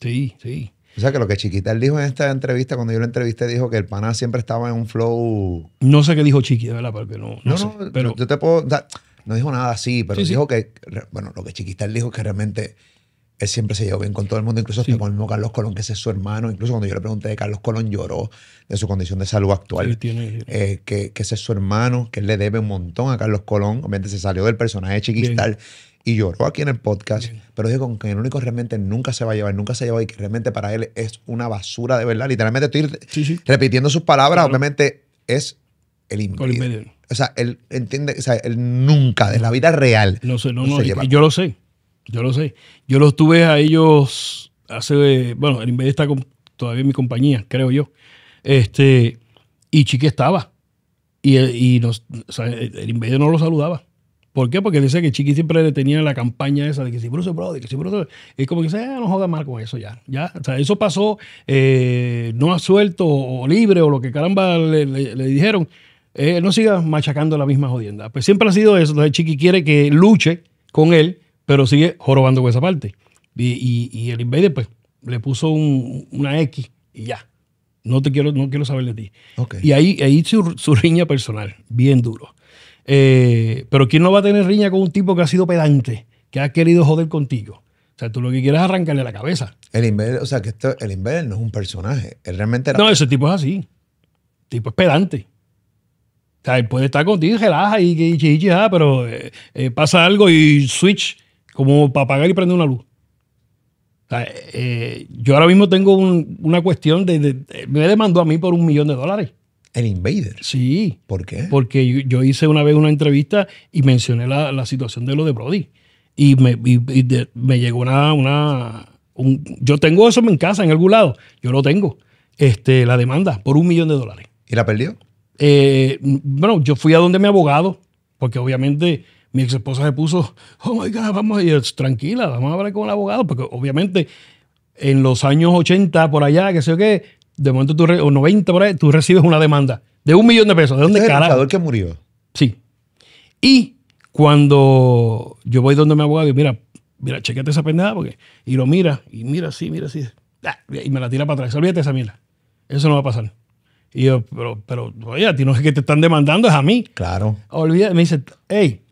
Sí, sí. O sea que lo que Chiquita él dijo en esta entrevista, cuando yo lo entrevisté, dijo que el pana siempre estaba en un flow. No sé qué dijo Chiquita, verdad, no. No, no, pero... yo te puedo no dijo nada así, pero dijo que, bueno, lo que Chiquistal dijo es que realmente él siempre se llevó bien con todo el mundo, incluso hasta con el mismo Carlos Colón, que es su hermano. Incluso cuando yo le pregunté de Carlos Colón, lloró de su condición de salud actual. Eh, que, que, es su hermano, que él le debe un montón a Carlos Colón. Obviamente se salió del personaje chiquistal y lloró aquí en el podcast. Pero dijo que el único realmente nunca se va a llevar, nunca se llevó y que realmente para él es una basura de verdad. Literalmente estoy repitiendo sus palabras. Obviamente es el O sea, él entiende, o sea, él nunca, de la vida real. No sé, no, yo lo sé, yo lo sé. Yo los tuve a ellos hace, bueno, el Inmedio está todavía en mi compañía, creo yo. Este, y Chiqui estaba. Y, el Inmedio no lo saludaba. ¿Por qué? Porque dice que Chiqui siempre le tenía la campaña esa de que si Bruce que si Bruce Es como que dice, ah, no joda mal con eso ya. ya. O sea, eso pasó eh, no ha suelto o libre o lo que caramba le, le dijeron. Eh, no siga machacando la misma jodienda. Pues siempre ha sido eso. Entonces Chiqui quiere que luche con él, pero sigue jorobando con esa parte. Y, y, y el Invader, pues, le puso una X y ya. No te quiero, no quiero saber de ti. Y ahí, ahí su, riña personal, bien duro. Eh, pero ¿quién no va a tener riña con un tipo que ha sido pedante, que ha querido joder contigo? O sea, tú lo que quieres es arrancarle la cabeza. El Invader, o sea, que esto, el Invader no es un personaje. Él realmente era... No, ese tipo es así. El tipo es pedante sea, él puede estar contigo, y, relaja y, ah, pero eh, eh, pasa algo y switch como para apagar y prender una luz. Eh, yo ahora mismo tengo una cuestión de, Me demandó a mí por un millón de dólares. ¿El Invader? Sí. ¿Por qué? Porque yo, hice una vez una entrevista y mencioné la, situación de lo de Brody. Y me, llegó una... una yo tengo eso en casa, en algún lado. Yo lo tengo. Este, la demanda por un millón de dólares. ¿Y la perdió? Eh, bueno, yo fui a donde mi abogado, porque obviamente mi ex esposa se puso, oh my God, vamos a ir, tranquila, vamos a hablar con el abogado, porque obviamente en los años 80 por allá, que sé yo qué, de momento tú, o 90 por ahí, tú recibes una demanda de un millón de pesos. ¿De donde este carajo? que murió. Sí. Y cuando yo voy donde mi abogado y mira, mira, chequete esa pendejada, porque, y lo mira, y mira, sí, mira, sí, y me la tira para atrás, olvídate esa mira. Eso no va a pasar. Y yo, pero, pero, oye, a ti no es que te están demandando, es a mí. Claro. Olvida, me dice, hey,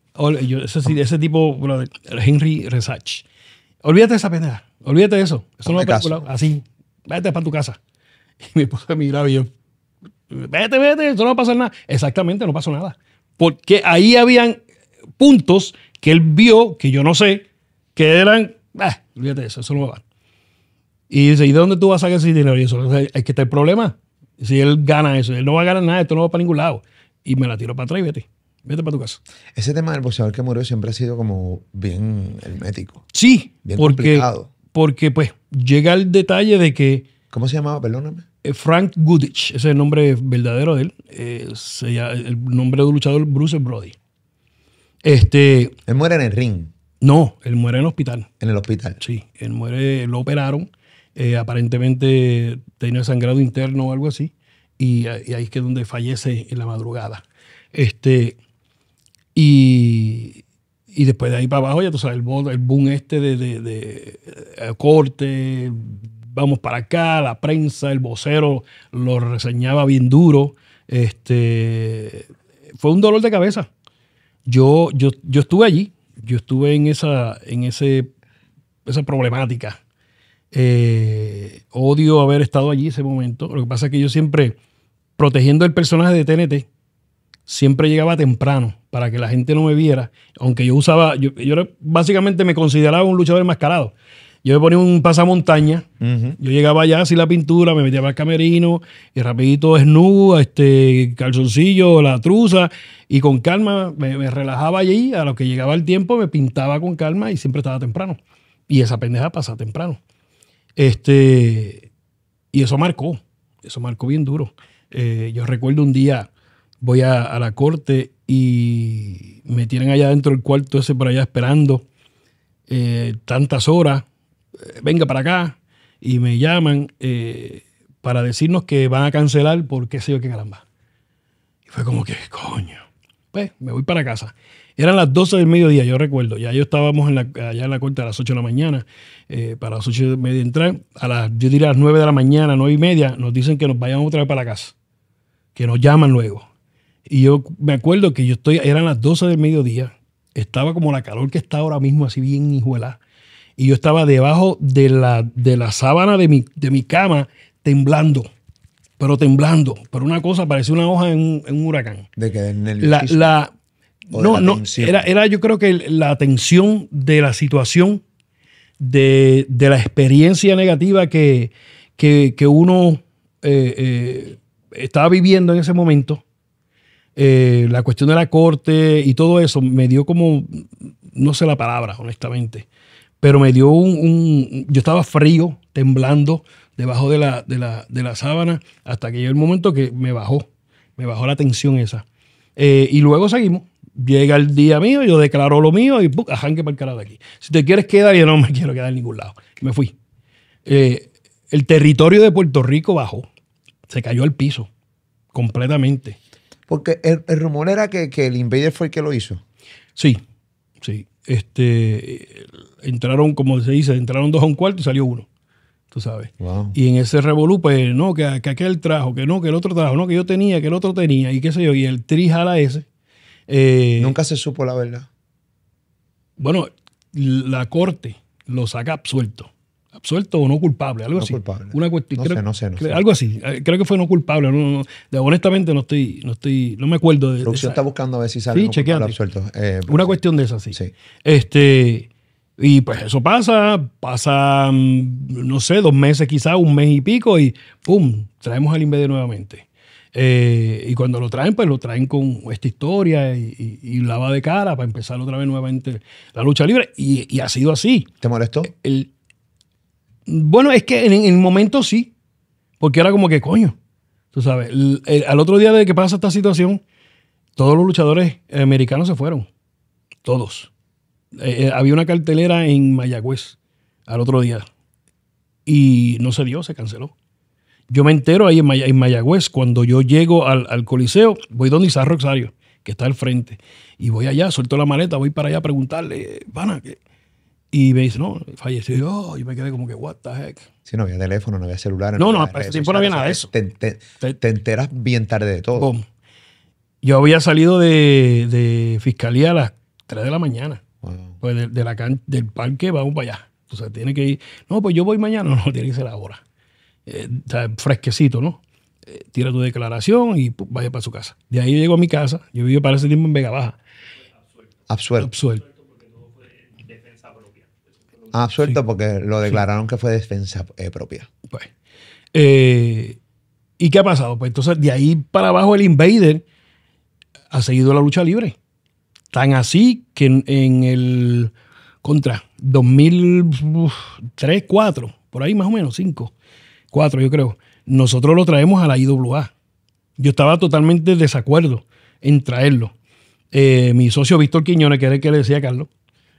yo, ese, ese, tipo, Henry Resach, olvídate de esa pendeja, olvídate de eso. Eso no, no es así, vete para tu casa. Y mi esposa me miraba y yo, vete, vete, eso no va a pasar nada. Exactamente, no pasó nada. Porque ahí habían puntos que él vio, que yo no sé, que eran, ah, olvídate de eso, eso no va a pasar. Y dice, ¿y de dónde tú vas a sacar ese dinero? Y eso, es que está el problema. Si él gana eso, él no va a ganar nada, esto no va para ningún lado. Y me la tiro para atrás y vete. Vete para tu casa. Ese tema del boxeador que murió siempre ha sido como bien hermético. Sí, bien porque, complicado. Porque, pues, llega el detalle de que. ¿Cómo se llamaba? Perdóname. Eh, Frank Goodich, ese es el nombre verdadero de él. Eh, el nombre del luchador Bruce Brody. Este, él muere en el ring. No, él muere en el hospital. En el hospital. Sí, él muere, lo operaron eh, aparentemente tenía sangrado interno o algo así, y, ahí es que donde fallece en la madrugada. Este, y, después de ahí para abajo, ya tú sabes, el, boom, el boom este de, de, eh, corte, vamos para acá, la prensa, el vocero lo reseñaba bien duro. Este, fue un dolor de cabeza. Yo, yo, yo estuve allí, yo estuve en esa, en ese, esa problemática eh, odio haber estado allí ese momento. Lo que pasa es que yo siempre, protegiendo el personaje de TNT, siempre llegaba temprano para que la gente no me viera. Aunque yo usaba, yo, básicamente me consideraba un luchador enmascarado. Yo me ponía un pasamontaña, yo llegaba allá así la pintura, me metía para el camerino y rapidito desnudo, este, calzoncillo, la truza y con calma me, me relajaba allí, a lo que llegaba el tiempo me pintaba con calma y siempre estaba temprano. Y esa pendeja pasa temprano. Este, y eso marcó, eso marcó bien duro. Eh, yo recuerdo un día, voy a, la corte y me tienen allá dentro del cuarto ese por allá esperando eh, tantas horas, eh, venga para acá, y me llaman para decirnos que van a cancelar por qué sé yo qué caramba. Y fue como que, coño, pues me voy para casa. Eran las 12 del mediodía, yo recuerdo. Ya yo estábamos en la, allá en la corte a las 8 de la mañana, eh, para las 8 de media entrar. A las, yo diría a las 9 de la mañana, 9 y media, nos dicen que nos vayamos otra vez para la casa. Que nos llaman luego. Y yo me acuerdo que yo estoy, eran las 12 del mediodía. Estaba como la calor que está ahora mismo, así bien hijuela. Y yo estaba debajo de la, de la sábana de mi, de mi cama, temblando pero temblando, pero una cosa parecía una hoja en un, huracán. De que la, no, no, era, era, yo creo que la tensión de la situación, de, la experiencia negativa que, uno eh, eh, estaba viviendo en ese momento, eh, la cuestión de la corte y todo eso, me dio como, no sé la palabra, honestamente, pero me dio un, yo estaba frío, temblando debajo de la, de la, de la sábana, hasta que llegó el momento que me bajó, me bajó la tensión esa. y luego seguimos, llega el día mío, yo declaro lo mío y ¡pum! que para el de aquí. Si te quieres quedar, yo no me quiero quedar en ningún lado. Me fui. Eh, el territorio de Puerto Rico bajó, se cayó al piso completamente. Porque el, rumor era que, el invader fue el que lo hizo. Sí, sí. Este, entraron, como se dice, entraron dos a un cuarto y salió uno. Tú sabes. Y en ese revolú, pues, no, que, aquel trajo, que no, que el otro trajo, no, que yo tenía, que el otro tenía, y qué sé yo, y el trijala ese eh, Nunca se supo la verdad. Bueno, la corte lo saca absuelto. Absuelto o no culpable, algo así. Una cuestión. No sé, no sé, Algo así. Eh, creo que fue no culpable. No, honestamente no estoy, no estoy, no me acuerdo de. Producción está buscando a ver si sale absuelto. Eh, Una cuestión de esa, sí. sí. Este. Y pues eso pasa, pasa, mm, no sé, dos meses quizás, un mes y pico, y ¡pum! Traemos al invede nuevamente. Eh, y cuando lo traen, pues lo traen con esta historia y, lava de cara para empezar otra vez nuevamente la lucha libre. Y, ha sido así. ¿Te molestó? bueno, es que en, el momento sí, porque era como que, coño, tú sabes, al otro día de que pasa esta situación, todos los luchadores americanos se fueron, todos. Eh, eh, había una cartelera en Mayagüez al otro día y no se dio, se canceló. Yo me entero ahí en, Mayagüez, cuando yo llego al, Coliseo, voy donde está Rosario, que está al frente, y voy allá, suelto la maleta, voy para allá a preguntarle, ¿Vana? ¿qué? Y me dice, no, falleció. Y yo, me quedé como que, what the heck. Si no había teléfono, no había celular. No, no, no ese tiempo no había nada de eso. Te, enteras bien tarde de todo. Yo había salido de, fiscalía a las 3 de la mañana. Pues del parque vamos para allá. O sea, tiene que ir. No, pues yo voy mañana. No, no, tiene que ser ahora. Eh, fresquecito, ¿no? Eh, tira tu declaración y vaya para su casa. De ahí llego a mi casa, yo vivo para ese tiempo en Vega Baja. Absuelto. Absuelto. Absuelto porque lo declararon que fue defensa eh, propia. Pues. ¿Y qué ha pasado? Pues entonces de ahí para abajo el invader ha seguido la lucha libre. Tan así que en, el contra 2003, 4, por ahí más o menos, 5 yo creo, nosotros lo traemos a la IWA. Yo estaba totalmente desacuerdo en traerlo. Eh, mi socio Víctor Quiñones, que era el que le decía a Carlos,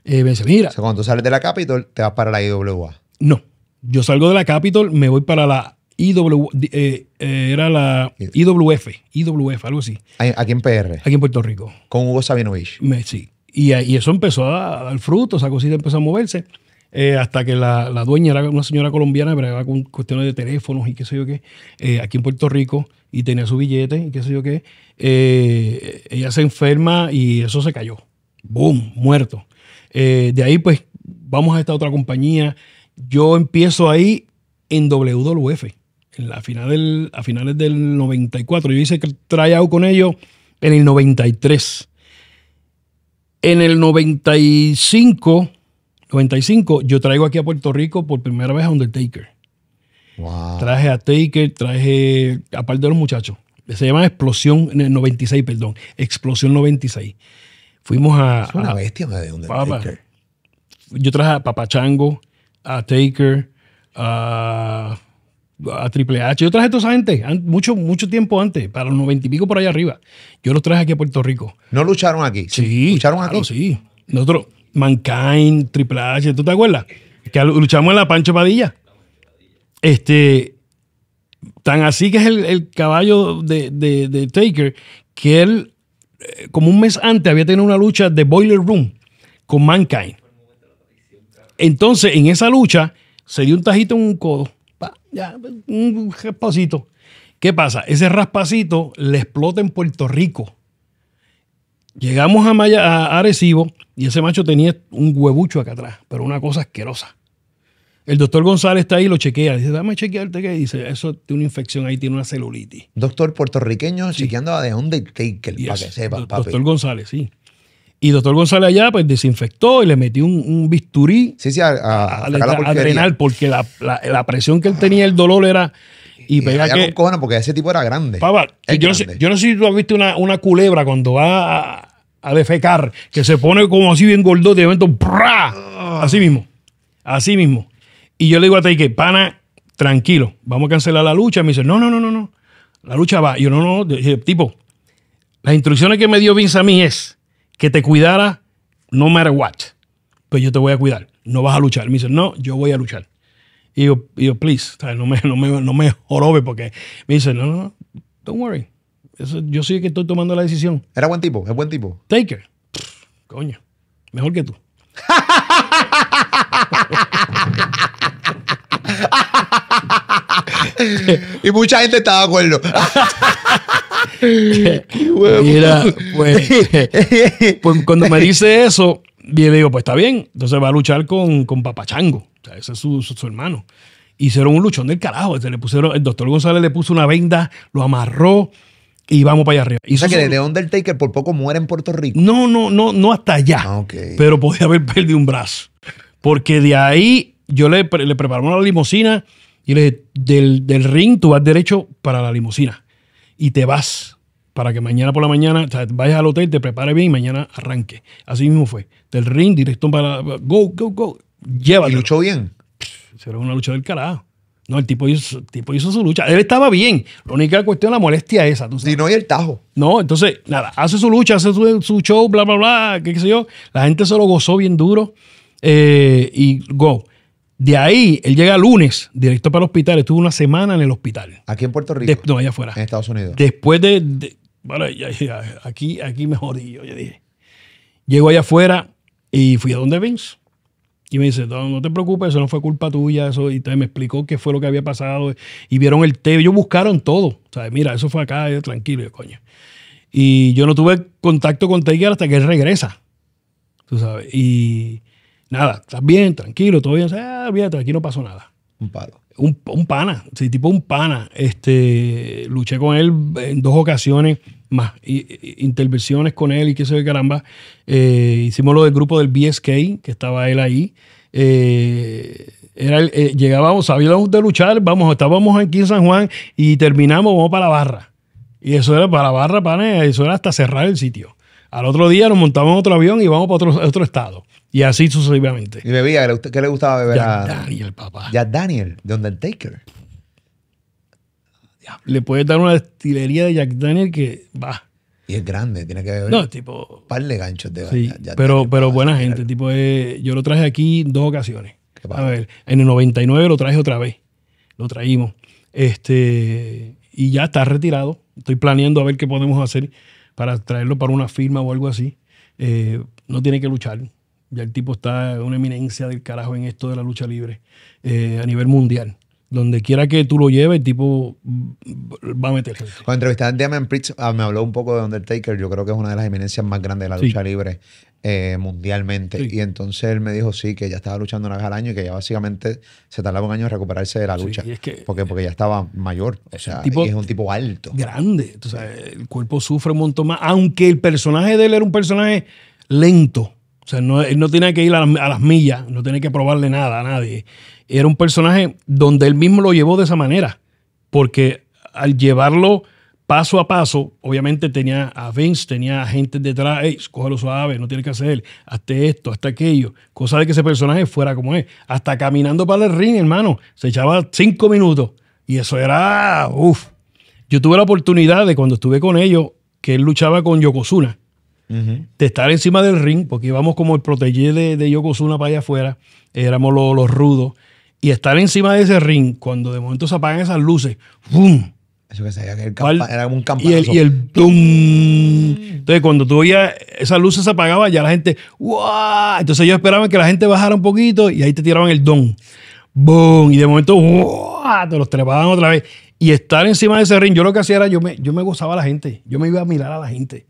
eh, me dice, mira. O sea, cuando tú sales de la Capitol, te vas para la IWA. No, yo salgo de la Capitol, me voy para la IW, eh, era la IWF, IWF, algo así. Aquí en PR. Aquí en Puerto Rico. Con Hugo Sabinovich. Me, sí. Y, y, eso empezó a dar fruto, esa cosita empezó a moverse. Eh, hasta que la, dueña era una señora colombiana, pero con cuestiones de teléfonos y qué sé yo qué, eh, aquí en Puerto Rico, y tenía su billete y qué sé yo qué. Eh, ella se enferma y eso se cayó. ¡Boom! Muerto. de ahí, pues, vamos a esta otra compañía. Yo empiezo ahí en WWF. En la final a finales del 94. Yo hice tryout con ellos en el 93. En el 95 95, yo traigo aquí a Puerto Rico por primera vez a Undertaker. Traje a Taker, traje, aparte de los muchachos, se llama Explosión 96, perdón, Explosión 96. Fuimos a... Es una bestia de Undertaker. yo traje a Papachango, a Taker, a, Triple H. Yo traje a toda esa gente mucho, mucho tiempo antes, para los noventa y pico por allá arriba. Yo los traje aquí a Puerto Rico. ¿No lucharon aquí? Sí. ¿Lucharon aquí? sí. Nosotros, Mankind, Triple H, ¿tú te acuerdas? Que luchamos en la Pancho Padilla. Este, tan así que es el, caballo de, Taker, que él, eh, como un mes antes, había tenido una lucha de Boiler Room con Mankind. Entonces, en esa lucha, se dio un tajito en un codo, un raspacito. ¿Qué pasa? Ese raspacito le explota en Puerto Rico Llegamos a, a Arecibo y ese macho tenía un huevucho acá atrás, pero una cosa asquerosa. El doctor González está ahí lo chequea. Dice, dame chequearte que dice, eso tiene una infección ahí, tiene una celulitis. Doctor puertorriqueño chequeando de dónde para que sepa, Doctor González, sí. Y doctor González allá, pues desinfectó y le metió un, bisturí. Sí, sí, a, la porque la, presión que él tenía, el dolor era. Y, y que, porque ese tipo era grande. Papá, yo, No sé, si tú has visto una, culebra cuando va a a defecar, que se pone como así bien gordo de momento, ¡bra! Ah. así mismo, así mismo. Y yo le digo a Taike, pana, tranquilo, vamos a cancelar la lucha. Me dice, no, no, no, no, no, la lucha va. yo, no, no, tipo, las instrucciones que me dio Vince a mí es que te cuidara no matter what, Pero yo te voy a cuidar, no vas a luchar. Me dice, no, yo voy a luchar. Y yo, please, no me, no, me, no me jorobe porque me dice, no, no, no, don't worry, yo soy el que estoy tomando la decisión. Era buen tipo, es buen tipo. Taker. coño, mejor que tú. y mucha gente estaba de acuerdo. Mira, pues, pues, cuando me dice eso, yo digo, pues está bien, entonces va a luchar con, con Papachango, o sea, ese es su, su, hermano. Hicieron un luchón del carajo, se le pusieron, el doctor González le puso una venda, lo amarró, y vamos para allá arriba. Y o sea que son... Undertaker por poco muere en Puerto Rico. No, no, no, no hasta allá. Ah, Pero podía haber perdido un brazo. Porque de ahí yo le, le una la limusina y le dije, del, ring tú vas derecho para la limusina. Y te vas para que mañana por la mañana, o sea, vayas al hotel, te prepares bien y mañana arranque. Así mismo fue. Del ring directo para... Go, go, go. Llévalo. ¿Y luchó bien? Será una lucha del carajo. No, el tipo hizo, tipo hizo su lucha. Él estaba bien. La única cuestión, la molestia esa. ¿tú no, hay el tajo. No, entonces, nada, hace su lucha, hace su, show, bla, bla, bla, qué, sé yo. La gente se lo gozó bien duro. Eh, y go. De ahí, él llega lunes, directo para el hospital. Estuvo una semana en el hospital. ¿Aquí en Puerto Rico? no, allá afuera. En Estados Unidos. Después de... bueno, aquí, aquí me jodí, yo, ya dije. Llego allá afuera y fui a donde Vince. Y me dice, no, te preocupes, eso no fue culpa tuya, eso, y te, me explicó qué fue lo que había pasado, y vieron el té, ellos buscaron todo, o sea, mira, eso fue acá, eh, tranquilo, coño. Y yo no tuve contacto con Tiger hasta que él regresa, tú sabes, y nada, estás bien, tranquilo, todo bien, ah, aquí no pasó nada. Un palo un, pana, sí, tipo un pana. Este, luché con él en dos ocasiones más, intervenciones con él y qué sé yo, caramba. Eh, hicimos lo del grupo del BSK, que estaba él ahí. Eh, era eh, llegábamos, sabíamos de luchar, vamos, estábamos aquí en San Juan y terminamos, vamos para la barra. Y eso era para la barra, pana, eso era hasta cerrar el sitio. Al otro día nos montamos en otro avión y vamos para otro, otro estado. Y así sucesivamente. ¿Y bebía? ¿Qué le gustaba beber Jack a Daniel, papá? Jack Daniel, de Undertaker. Le puedes dar una destilería de Jack Daniel que va. Y es grande, tiene que beber. No, tipo. Un par de ganchos de sí, Pero, pero buena gente. Tipo, eh, yo lo traje aquí dos ocasiones. A ver, en el 99 lo traje otra vez. Lo traímos. Este. Y ya está retirado. Estoy planeando a ver qué podemos hacer para traerlo para una firma o algo así. Eh, no tiene que luchar ya el tipo está una eminencia del carajo en esto de la lucha libre eh, a nivel mundial. Donde quiera que tú lo lleves, el tipo mm, va a meter Cuando entrevisté a Diamond Pritz, ah, me habló un poco de Undertaker. Yo creo que es una de las eminencias más grandes de la lucha libre eh, mundialmente. Y entonces él me dijo, sí, que ya estaba luchando una vez al año y que ya básicamente se tardaba un año en recuperarse de la lucha. porque, porque ya estaba mayor. es un tipo alto. Grande. Entonces, el cuerpo sufre un montón más. Aunque el personaje de él era un personaje lento o sea, no, él no tenía que ir a las, millas, no tenía que probarle nada a nadie. Era un personaje donde él mismo lo llevó de esa manera, porque al llevarlo paso a paso, obviamente tenía a Vince, tenía gente detrás, hey, cógelo suave, no tiene que hacer, hasta esto, hasta aquello, cosa de que ese personaje fuera como es. Hasta caminando para el ring, hermano, se echaba cinco minutos y eso era, uff. Yo tuve la oportunidad de cuando estuve con ellos, que él luchaba con Yokozuna de estar encima del ring, porque íbamos como el protegido de, de Yokozuna para allá afuera, éramos los, rudos, y estar encima de ese ring cuando de momento se apagan esas luces, ¡Bum! Eso que que era un campanazo. Y el, y Entonces, cuando tú oías esas luces se apagaban, ya la gente, Entonces, yo esperaba que la gente bajara un poquito y ahí te tiraban el don. ¡Bum! Y de momento, Te los trepaban otra vez. Y estar encima de ese ring, yo lo que hacía era, yo me, yo me gozaba la gente. Yo me iba a mirar a la gente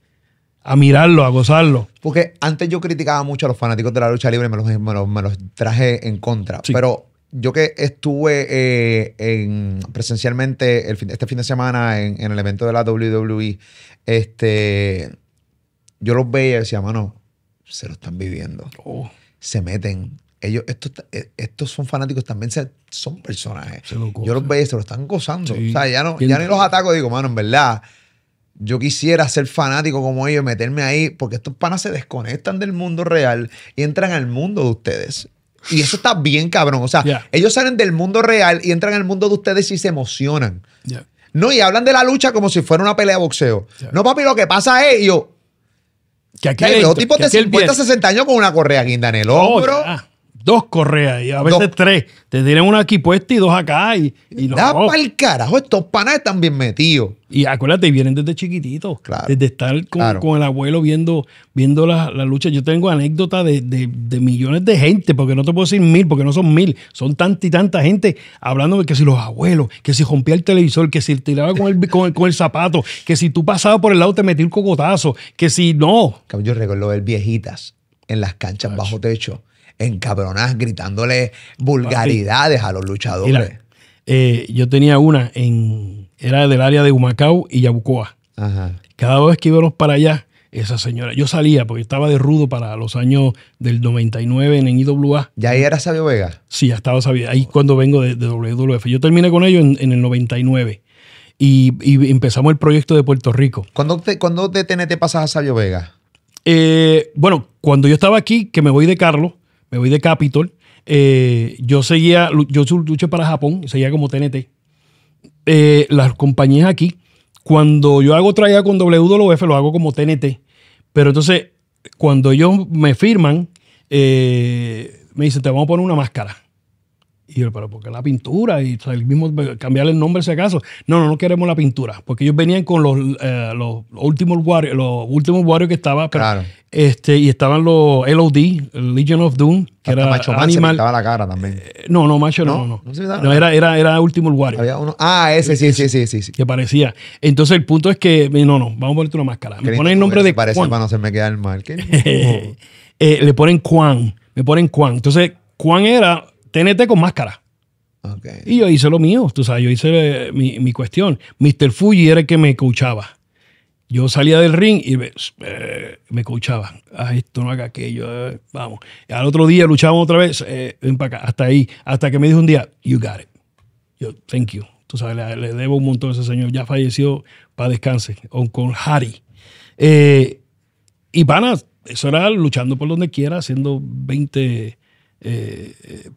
a mirarlo, a gozarlo. Porque antes yo criticaba mucho a los fanáticos de la lucha libre, me los, me los, traje en contra. Pero yo que estuve eh, presencialmente el este fin de semana en, el evento de la WWE, este, yo los veía y decía, mano, se lo están viviendo. Oh. Se meten. Ellos, estos, eh, estos son fanáticos también, son personajes. yo los veía y se lo están gozando. O sea, ya, no, ya ni los ataco, digo, mano, en verdad yo quisiera ser fanático como ellos, meterme ahí, porque estos panas se desconectan del mundo real y entran al mundo de ustedes. Y eso está bien cabrón. O sea, ellos salen del mundo real y entran al mundo de ustedes y se emocionan. No, y hablan de la lucha como si fuera una pelea de boxeo. No, papi, lo que pasa es, yo... Que aquel, tipo de 60 años con una correa guinda en el oh, hombro dos correas y a veces tres. Te tienen una aquí puesta y dos acá. Y, y Da para el carajo, estos panas están bien metidos. Y acuérdate, vienen desde chiquititos. Claro, desde estar con, con, el abuelo viendo, viendo la, lucha. Yo tengo anécdotas de, de, millones de gente, porque no te puedo decir mil, porque no son mil. Son tanta y tanta gente hablando de que si los abuelos, que si rompía el televisor, que si tiraba con el, con, el, zapato, que si tú pasabas por el lado te metí el cocotazo, que si no. Yo recuerdo ver viejitas en las canchas bajo techo encabronadas gritándole vulgaridades a los luchadores. Eh, yo tenía una en. Era del área de Humacao y Yabucoa. Cada vez que íbamos para allá, esa señora. Yo salía porque estaba de rudo para los años del 99 en IWA. ¿Ya ahí era Sabio Vega? Sí, ya estaba Sabio. Ahí cuando vengo de, WWF. Yo terminé con ellos en, el 99 y, empezamos el proyecto de Puerto Rico. ¿Cuándo, te, cuando de TNT pasas a Sabio Vega? Eh, bueno, cuando yo estaba aquí, que me voy de Carlos, me voy de Capitol. Eh, yo seguía, yo luché para Japón, seguía como TNT. Eh, las compañías aquí, cuando yo hago traía con WWF, lo hago como TNT. Pero entonces, cuando ellos me firman, eh, me dicen, te vamos a poner una máscara. Y yo, pero ¿por qué la pintura? Y el cambiarle el nombre si acaso. No, no, no queremos la pintura. Porque ellos venían con los, eh, los últimos Warriors, los últimos que estaba. claro. Este, y estaban los LOD, Legion of Doom, que era Macho Animal. Man la cara también. Eh, no, no, Macho no, no. No, era, era, era último Warrior. ah, ese sí, sí, sí, sí, sí. Que parecía. Entonces el punto es que, eh, no, no, vamos a ponerte una máscara. Me ponen el nombre de parece para no se me queda el mal. eh, le ponen Juan, Me ponen Juan. Entonces, Juan era TNT con máscara. Y yo hice lo mío, tú sabes, yo hice eh, mi, mi cuestión. Mr. Fuji era el que me escuchaba. Yo salía del ring y me, eh, me coachaba. Ah, esto no haga aquello. yo... Eh, vamos. al otro día luchábamos otra vez. Eh, ven para acá, hasta ahí. Hasta que me dijo un día, you got it. Yo, thank you. Tú sabes, le, debo un montón a ese señor. Ya falleció, para descanse. con Harry. y van a, eso era luchando por donde quiera, haciendo 20 eh,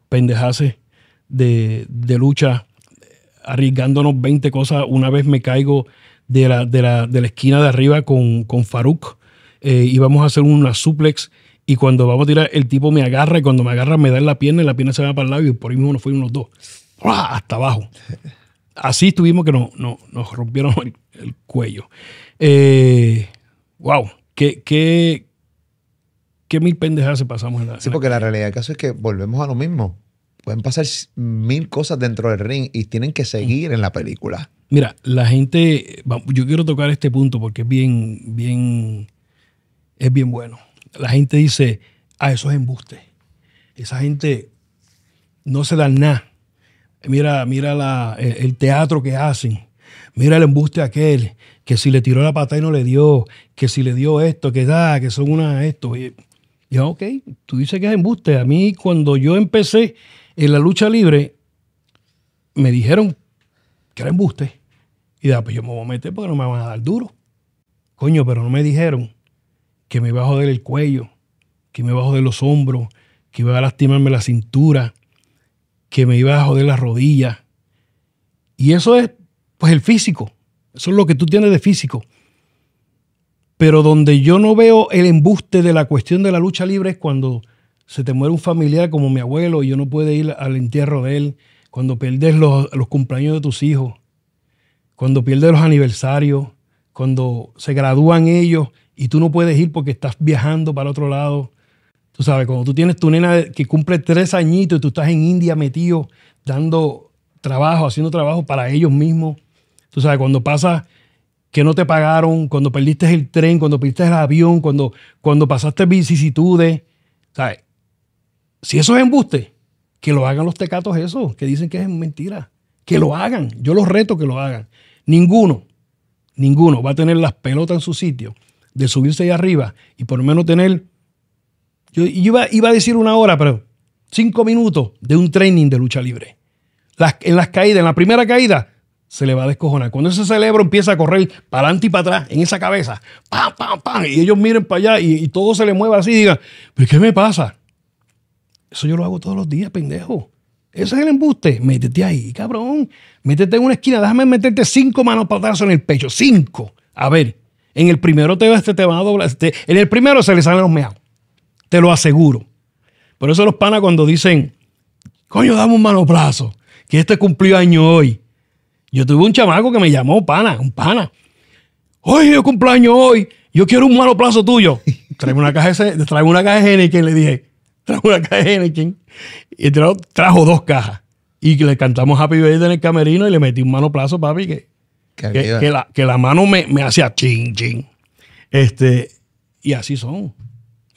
de, lucha, arriesgándonos 20 cosas. Una vez me caigo de la, de la, de la esquina de arriba con, con Faruk eh, y vamos a hacer una suplex. Y cuando vamos a tirar, el tipo me agarra y cuando me agarra me da en la pierna y la pierna se va para el labio y por ahí mismo nos fuimos los dos. Hasta abajo. Así estuvimos que no, nos rompieron el, cuello. Eh, wow, qué, qué, ¿Qué mil pendejadas se pasamos en la Sí, porque la realidad del caso es que volvemos a lo mismo. Pueden pasar mil cosas dentro del ring y tienen que seguir en la película. Mira, la gente. Yo quiero tocar este punto porque es bien, bien. Es bien bueno. La gente dice: Ah, eso es embuste. Esa gente no se dan nada. Mira, mira el, teatro que hacen. Mira el embuste aquel, que si le tiró la pata y no le dio, que si le dio esto, que da, que son una esto. Oye, ya, ok, tú dices que es embuste. A mí, cuando yo empecé en la lucha libre, me dijeron que era embuste. Y dije, ah, pues yo me voy a meter porque no me van a dar duro. Coño, pero no me dijeron que me iba a joder el cuello, que me iba a joder los hombros, que iba a lastimarme la cintura, que me iba a joder las rodillas. Y eso es, pues, el físico. Eso es lo que tú tienes de físico. Pero donde yo no veo el embuste de la cuestión de la lucha libre es cuando se te muere un familiar como mi abuelo y yo no puedo ir al entierro de él, cuando pierdes los, cumpleaños de tus hijos, cuando pierdes los aniversarios, cuando se gradúan ellos y tú no puedes ir porque estás viajando para otro lado. Tú sabes, cuando tú tienes tu nena que cumple tres añitos y tú estás en India metido dando trabajo, haciendo trabajo para ellos mismos. Tú sabes, cuando pasa que no te pagaron, cuando perdiste el tren, cuando perdiste el avión, cuando, cuando pasaste vicisitudes. Si eso es embuste, que lo hagan los tecatos eso, que dicen que es mentira. Que lo hagan. Yo los reto que lo hagan. Ninguno, ninguno va a tener las pelotas en su sitio de subirse ahí arriba y por lo menos tener. Yo iba, iba a decir una hora, pero cinco minutos de un training de lucha libre. en las caídas, en la primera caída, se le va a descojonar. Cuando ese cerebro empieza a correr para adelante y para atrás en esa cabeza, ¡pam, pam, pam! Y ellos miren para allá y, todo se le mueve así y digan, ¿pero qué me pasa? Eso yo lo hago todos los días, pendejo. Ese es el embuste. Métete ahí, cabrón. Métete en una esquina. Déjame meterte cinco manos en el pecho. Cinco. A ver, en el primero te, vas, este te, a doblar. Este, en el primero se le salen los meados. Te lo aseguro. Por eso los panas cuando dicen, coño, dame un plazo que este cumplió año hoy. Yo tuve un chamaco que me llamó pana, un pana. Oye, yo cumpleaños hoy, yo quiero un malo plazo tuyo. Traigo una caja de, traigo una caja de Henneken, le dije. Traigo una caja de Henneken. Y trajo, dos cajas. Y le cantamos Happy Birthday en el camerino y le metí un mano plazo, papi, que, que, que, la, mano me, hacía ching, ching. Este, y así son.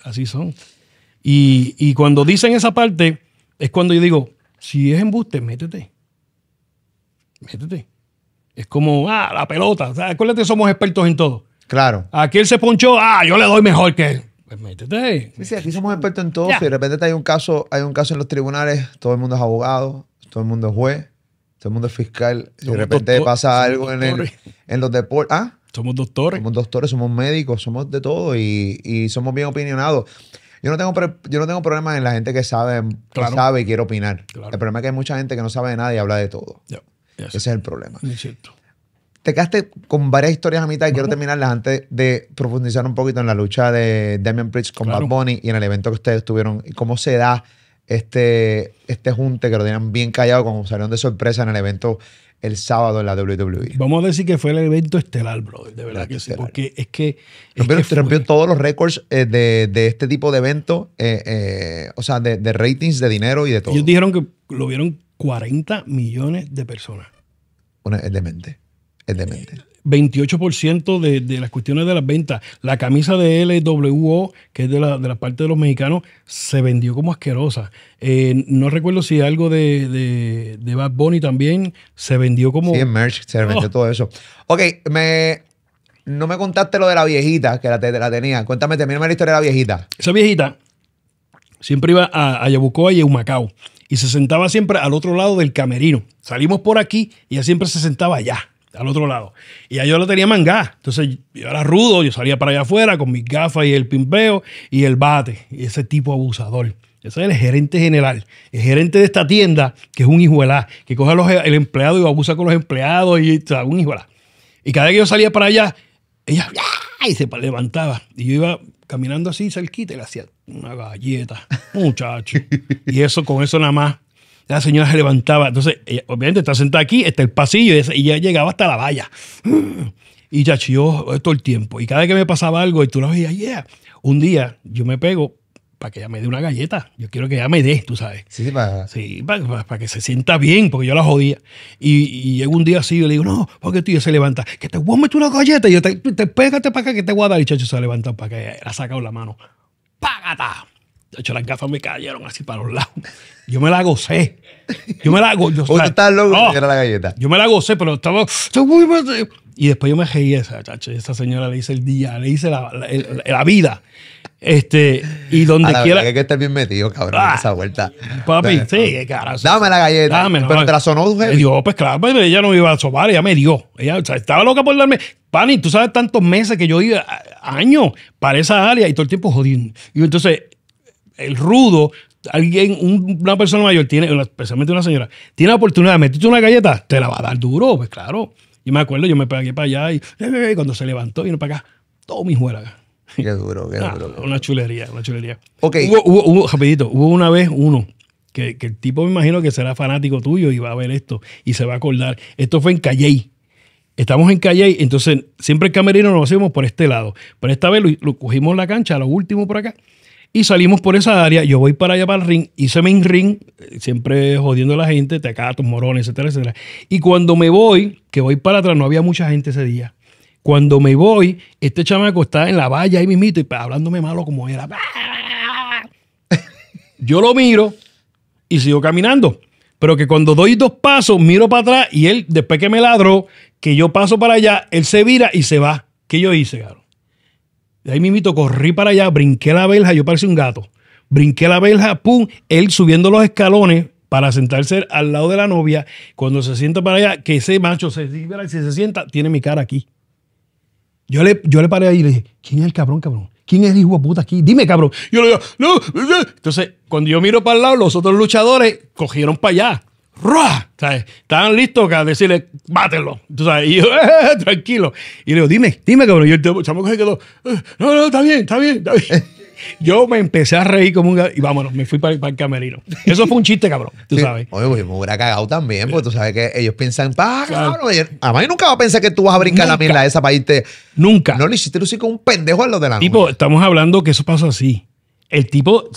Así son. Y, y cuando dicen esa parte, es cuando yo digo, si es embuste, métete métete. Es como, ah, la pelota. O sea, acuérdate, somos expertos en todo. Claro. Aquí él se ponchó, ah, yo le doy mejor que él. Pues métete. Sí, sí, aquí somos expertos en todo. Si de repente hay un caso, hay un caso en los tribunales, todo el mundo es abogado, todo el mundo es juez, todo el mundo es fiscal. Si de repente pasa algo en, el, en los deportes. ¿Ah? Somos doctores. Somos doctores, somos médicos, somos de todo y, somos bien opinionados. Yo no tengo, yo no tengo problema en la gente que sabe, sabe y quiere opinar. El problema es que hay mucha gente que no sabe de nada y habla de todo. Ese es el problema. Es cierto. Te quedaste con varias historias a mitad y quiero terminarlas antes de profundizar un poquito en la lucha de Damian Bridge con Bad Bunny y en el evento que ustedes tuvieron y cómo se da este, este junte que lo tenían bien callado como salieron de sorpresa en el evento el sábado en la WWE. Vamos a decir que fue el evento estelar, brother, de verdad que sí, porque es que... Rompió, todos los récords eh, de, este tipo de evento, eh, eh, o sea, de, ratings, de dinero y de todo. Ellos dijeron que lo vieron 40 millones de personas. es demente. Es demente. 28% de, las cuestiones de las ventas. La camisa de LWO, que es de la, parte de los mexicanos, se vendió como asquerosa. Eh, no recuerdo si algo de, de, de, Bad Bunny también se vendió como. Sí, merch se vendió oh. todo eso. Ok, me, no me contaste lo de la viejita, que la, tenía. Cuéntame, termina la historia de la viejita. Esa viejita siempre iba a, a Yabucoa y Macao y se sentaba siempre al otro lado del camerino. Salimos por aquí y ella siempre se sentaba allá, al otro lado. Y yo la tenía mangá. Entonces yo era rudo, yo salía para allá afuera con mis gafas y el pimpeo y el bate. Y ese tipo abusador. Ese es el gerente general, el gerente de esta tienda, que es un hijuelá, que coge los, el empleado y abusa con los empleados y o sea, un hijuelá. Y cada vez que yo salía para allá, ella ¡ah! y se levantaba. Y yo iba caminando así cerquita y le hacía una galleta, muchacho. y eso, con eso nada más, la señora se levantaba. Entonces, obviamente está sentada aquí, está el pasillo y ya llegaba hasta la valla. Y yo eh, todo el tiempo. Y cada vez que me pasaba algo, y tú la veías, yeah. Un día yo me pego para que ella me dé una galleta. Yo quiero que ella me dé, tú sabes. Sí, sí, para... Sí, para, que se sienta bien, porque yo la jodía. Y, y llega un día así, yo le digo, no, porque tú ya se levanta, que te voy a meter una galleta. Y yo, te, te pégate para acá que te voy a dar. Y chacho se levanta para que la ha sacado la mano. ¡Págata! De hecho, las gafas me cayeron así para los lados. Yo me la gocé. Yo me la gocé. Vos estás loco era la galleta. Yo me la gocé, pero estaba. Y después yo me reí esa, chacho. Esa señora le hice el día, le hice la, la vida. Este, y donde ah, quiera. Que hay que estar bien metido, cabrón, ah, esa vuelta. Papi, sí, Dame la galleta. Dame, pero te la sonó Yo, pues claro, pues, ella no iba a sobar, ella me dio. Ella estaba loca por darme. Pani, tú sabes tantos meses que yo iba, años, para esa área y todo el tiempo jodiendo. Y entonces, el rudo, alguien, una persona mayor, tiene, especialmente una señora, tiene la oportunidad de meterte una galleta, te la va a dar duro, pues claro. Y me acuerdo, yo me pegué para allá y, eh, eh, eh, cuando se levantó, vino para acá, todo mi juega Ah, una chulería, una chulería. Okay. Hubo, hubo, hubo una vez uno que, que, el tipo me imagino que será fanático tuyo y va a ver esto y se va a acordar. Esto fue en Calley. Estamos en Calley, entonces siempre el camerino nos hacemos por este lado. Pero esta vez lo, cogimos la cancha, lo último por acá y salimos por esa área. Yo voy para allá para el ring, hice mi ring, eh, siempre jodiendo a la gente, te acá, tus morones, etcétera, etcétera. Y cuando me voy, que voy para atrás, no había mucha gente ese día. Cuando me voy, este chamaco está en la valla ahí mismito y hablándome malo como era. Yo lo miro y sigo caminando. Pero que cuando doy dos pasos, miro para atrás y él, después que me ladró, que yo paso para allá, él se vira y se va. ¿Qué yo hice, caro. De ahí mismito corrí para allá, brinqué la verja, yo parecía un gato. Brinqué la verja, pum, él subiendo los escalones para sentarse al lado de la novia. Cuando se sienta para allá, que ese macho se se sienta, tiene mi cara aquí. Yo le, yo le paré ahí y le dije, ¿quién es el cabrón, cabrón? ¿Quién es el hijo de puta aquí? Dime, cabrón. Yo le digo, no, no. Entonces, cuando yo miro para el lado, los otros luchadores cogieron para allá. ¡Ruah! ¿Sabes? Estaban listos para decirle, mátelo Entonces, Y yo, tranquilo. Y le digo, dime, dime, cabrón. Y el chamaco que quedó, eh, no, no, está bien, está bien, está bien. Yo me empecé a reír como un... Y vámonos, me fui para, el camerino. Eso fue un chiste, cabrón, tú sabes. Oye, pues me hubiera cagado también, porque tú sabes que ellos piensan, ah, cabrón, a yo nunca va a pensar que tú vas a brincar la mierda esa para irte... Nunca. No le hiciste lucir con un pendejo a lo de la Tipo, estamos hablando que eso pasó así. El tipo,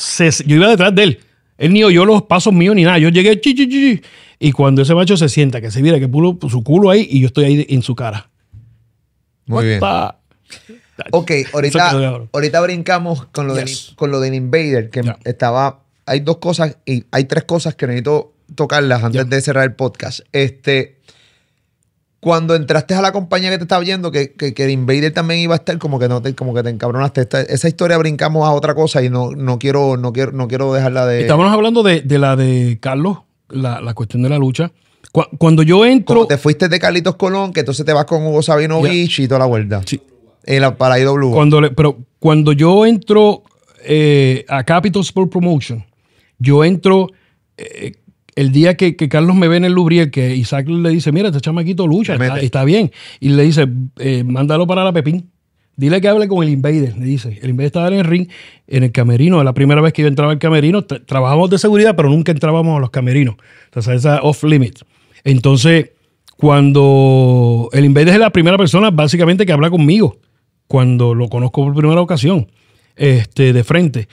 yo iba detrás de él. Él ni oyó los pasos míos ni nada. Yo llegué, chi, chi, chi, y cuando ese macho se sienta, que se mira, que puro su culo ahí y yo estoy ahí en su cara. Muy bien. Ok, ahorita, ahorita brincamos con lo, de, con lo del Invader, que estaba. Hay dos cosas, y hay tres cosas que necesito tocarlas antes de cerrar el podcast. Este. Cuando entraste a la compañía que te estaba viendo, que, Invader también iba a estar, como que no te, como que te encabronaste. esa historia brincamos a otra cosa y no, no quiero, no quiero, no quiero dejarla de. Estábamos hablando de, la de Carlos, la, cuestión de la lucha. Cuando yo entro. Cuando te fuiste de Carlitos Colón, que entonces te vas con Hugo Sabinovich y toda la vuelta. Sí en para Cuando pero cuando yo entro eh, a Capital Sport Promotion, yo entro eh, el día que, Carlos me ve en el Lubriel, que Isaac le dice, mira, este chamaquito lucha, está, bien. Y le dice, eh, mándalo para la Pepín. Dile que hable con el Invader, le dice. El Invader estaba en el ring, en el camerino. La primera vez que yo entraba al camerino, Trabajamos de seguridad, pero nunca entrábamos a los camerinos. Entonces, esa off limit. Entonces, cuando el Invader es la primera persona, básicamente, que habla conmigo cuando lo conozco por primera ocasión, este, de frente.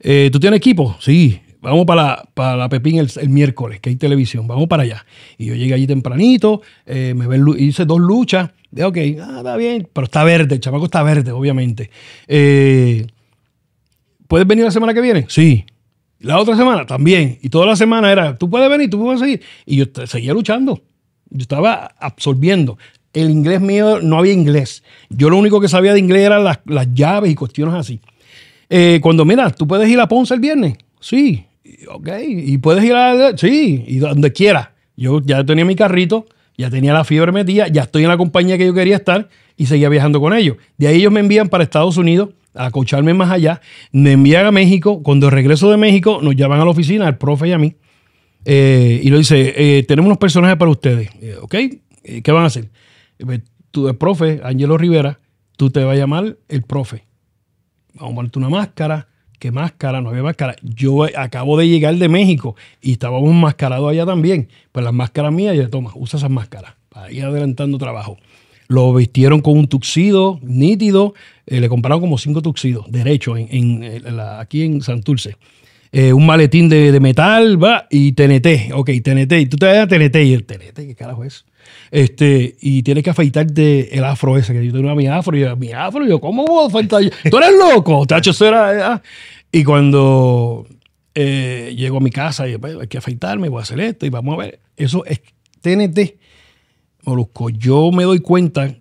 Eh, ¿Tú tienes equipo? Sí. Vamos para la, Pepín el, miércoles, que hay televisión. Vamos para allá. Y yo llegué allí tempranito, eh, me hice dos luchas. De, ok, ah, está bien, pero está verde, el chamaco está verde, obviamente. Eh, ¿Puedes venir la semana que viene? Sí. La otra semana también. Y toda la semana era, tú puedes venir, tú puedes seguir. Y yo seguía luchando. Yo estaba absorbiendo el inglés mío no había inglés. Yo lo único que sabía de inglés eran las, llaves y cuestiones así. Eh, cuando, mira, tú puedes ir a Ponce el viernes. Sí, ok. Y puedes ir a. Sí, y donde quiera. Yo ya tenía mi carrito, ya tenía la fiebre metida, ya estoy en la compañía que yo quería estar y seguía viajando con ellos. De ahí ellos me envían para Estados Unidos a cocharme más allá. Me envían a México. Cuando regreso de México, nos llaman a la oficina, al profe y a mí. Eh, y lo dice: eh, Tenemos unos personajes para ustedes. ok, ¿qué van a hacer? tú profe, Angelo Rivera, tú te vas a llamar el profe. Vamos a ponerte una máscara. ¿Qué máscara? No había máscara. Yo acabo de llegar de México y estábamos mascarados allá también. Pues las máscaras mías, ya toma, usa esas máscaras para ir adelantando trabajo. Lo vistieron con un tuxido nítido, eh, le compraron como cinco tuxidos, derecho, aquí en Santurce. Eh, un maletín de, metal, va, y TNT, ok, TNT, y tú te vas dar TNT, y el TNT, ¿qué carajo es? Este, y tienes que afeitarte el afro ese, que yo tenía mi afro, y yo, mi afro, yo, ¿cómo voy a afeitar? ¿Tú eres loco? Tacho, Y cuando eh, llego a mi casa, y pues, hay que afeitarme, voy a hacer esto, y vamos a ver. Eso es TNT. Molusco, yo me doy cuenta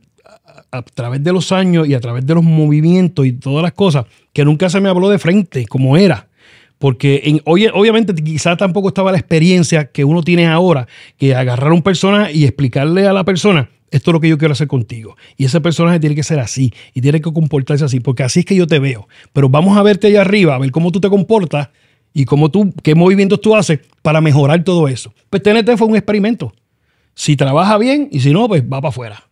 a través de los años y a través de los movimientos y todas las cosas, que nunca se me habló de frente, como era porque obviamente quizás tampoco estaba la experiencia que uno tiene ahora, que agarrar a un personaje y explicarle a la persona, esto es lo que yo quiero hacer contigo. Y ese personaje tiene que ser así y tiene que comportarse así, porque así es que yo te veo. Pero vamos a verte allá arriba, a ver cómo tú te comportas y cómo tú, qué movimientos tú haces para mejorar todo eso. Pues TNT fue un experimento. Si trabaja bien y si no, pues va para afuera.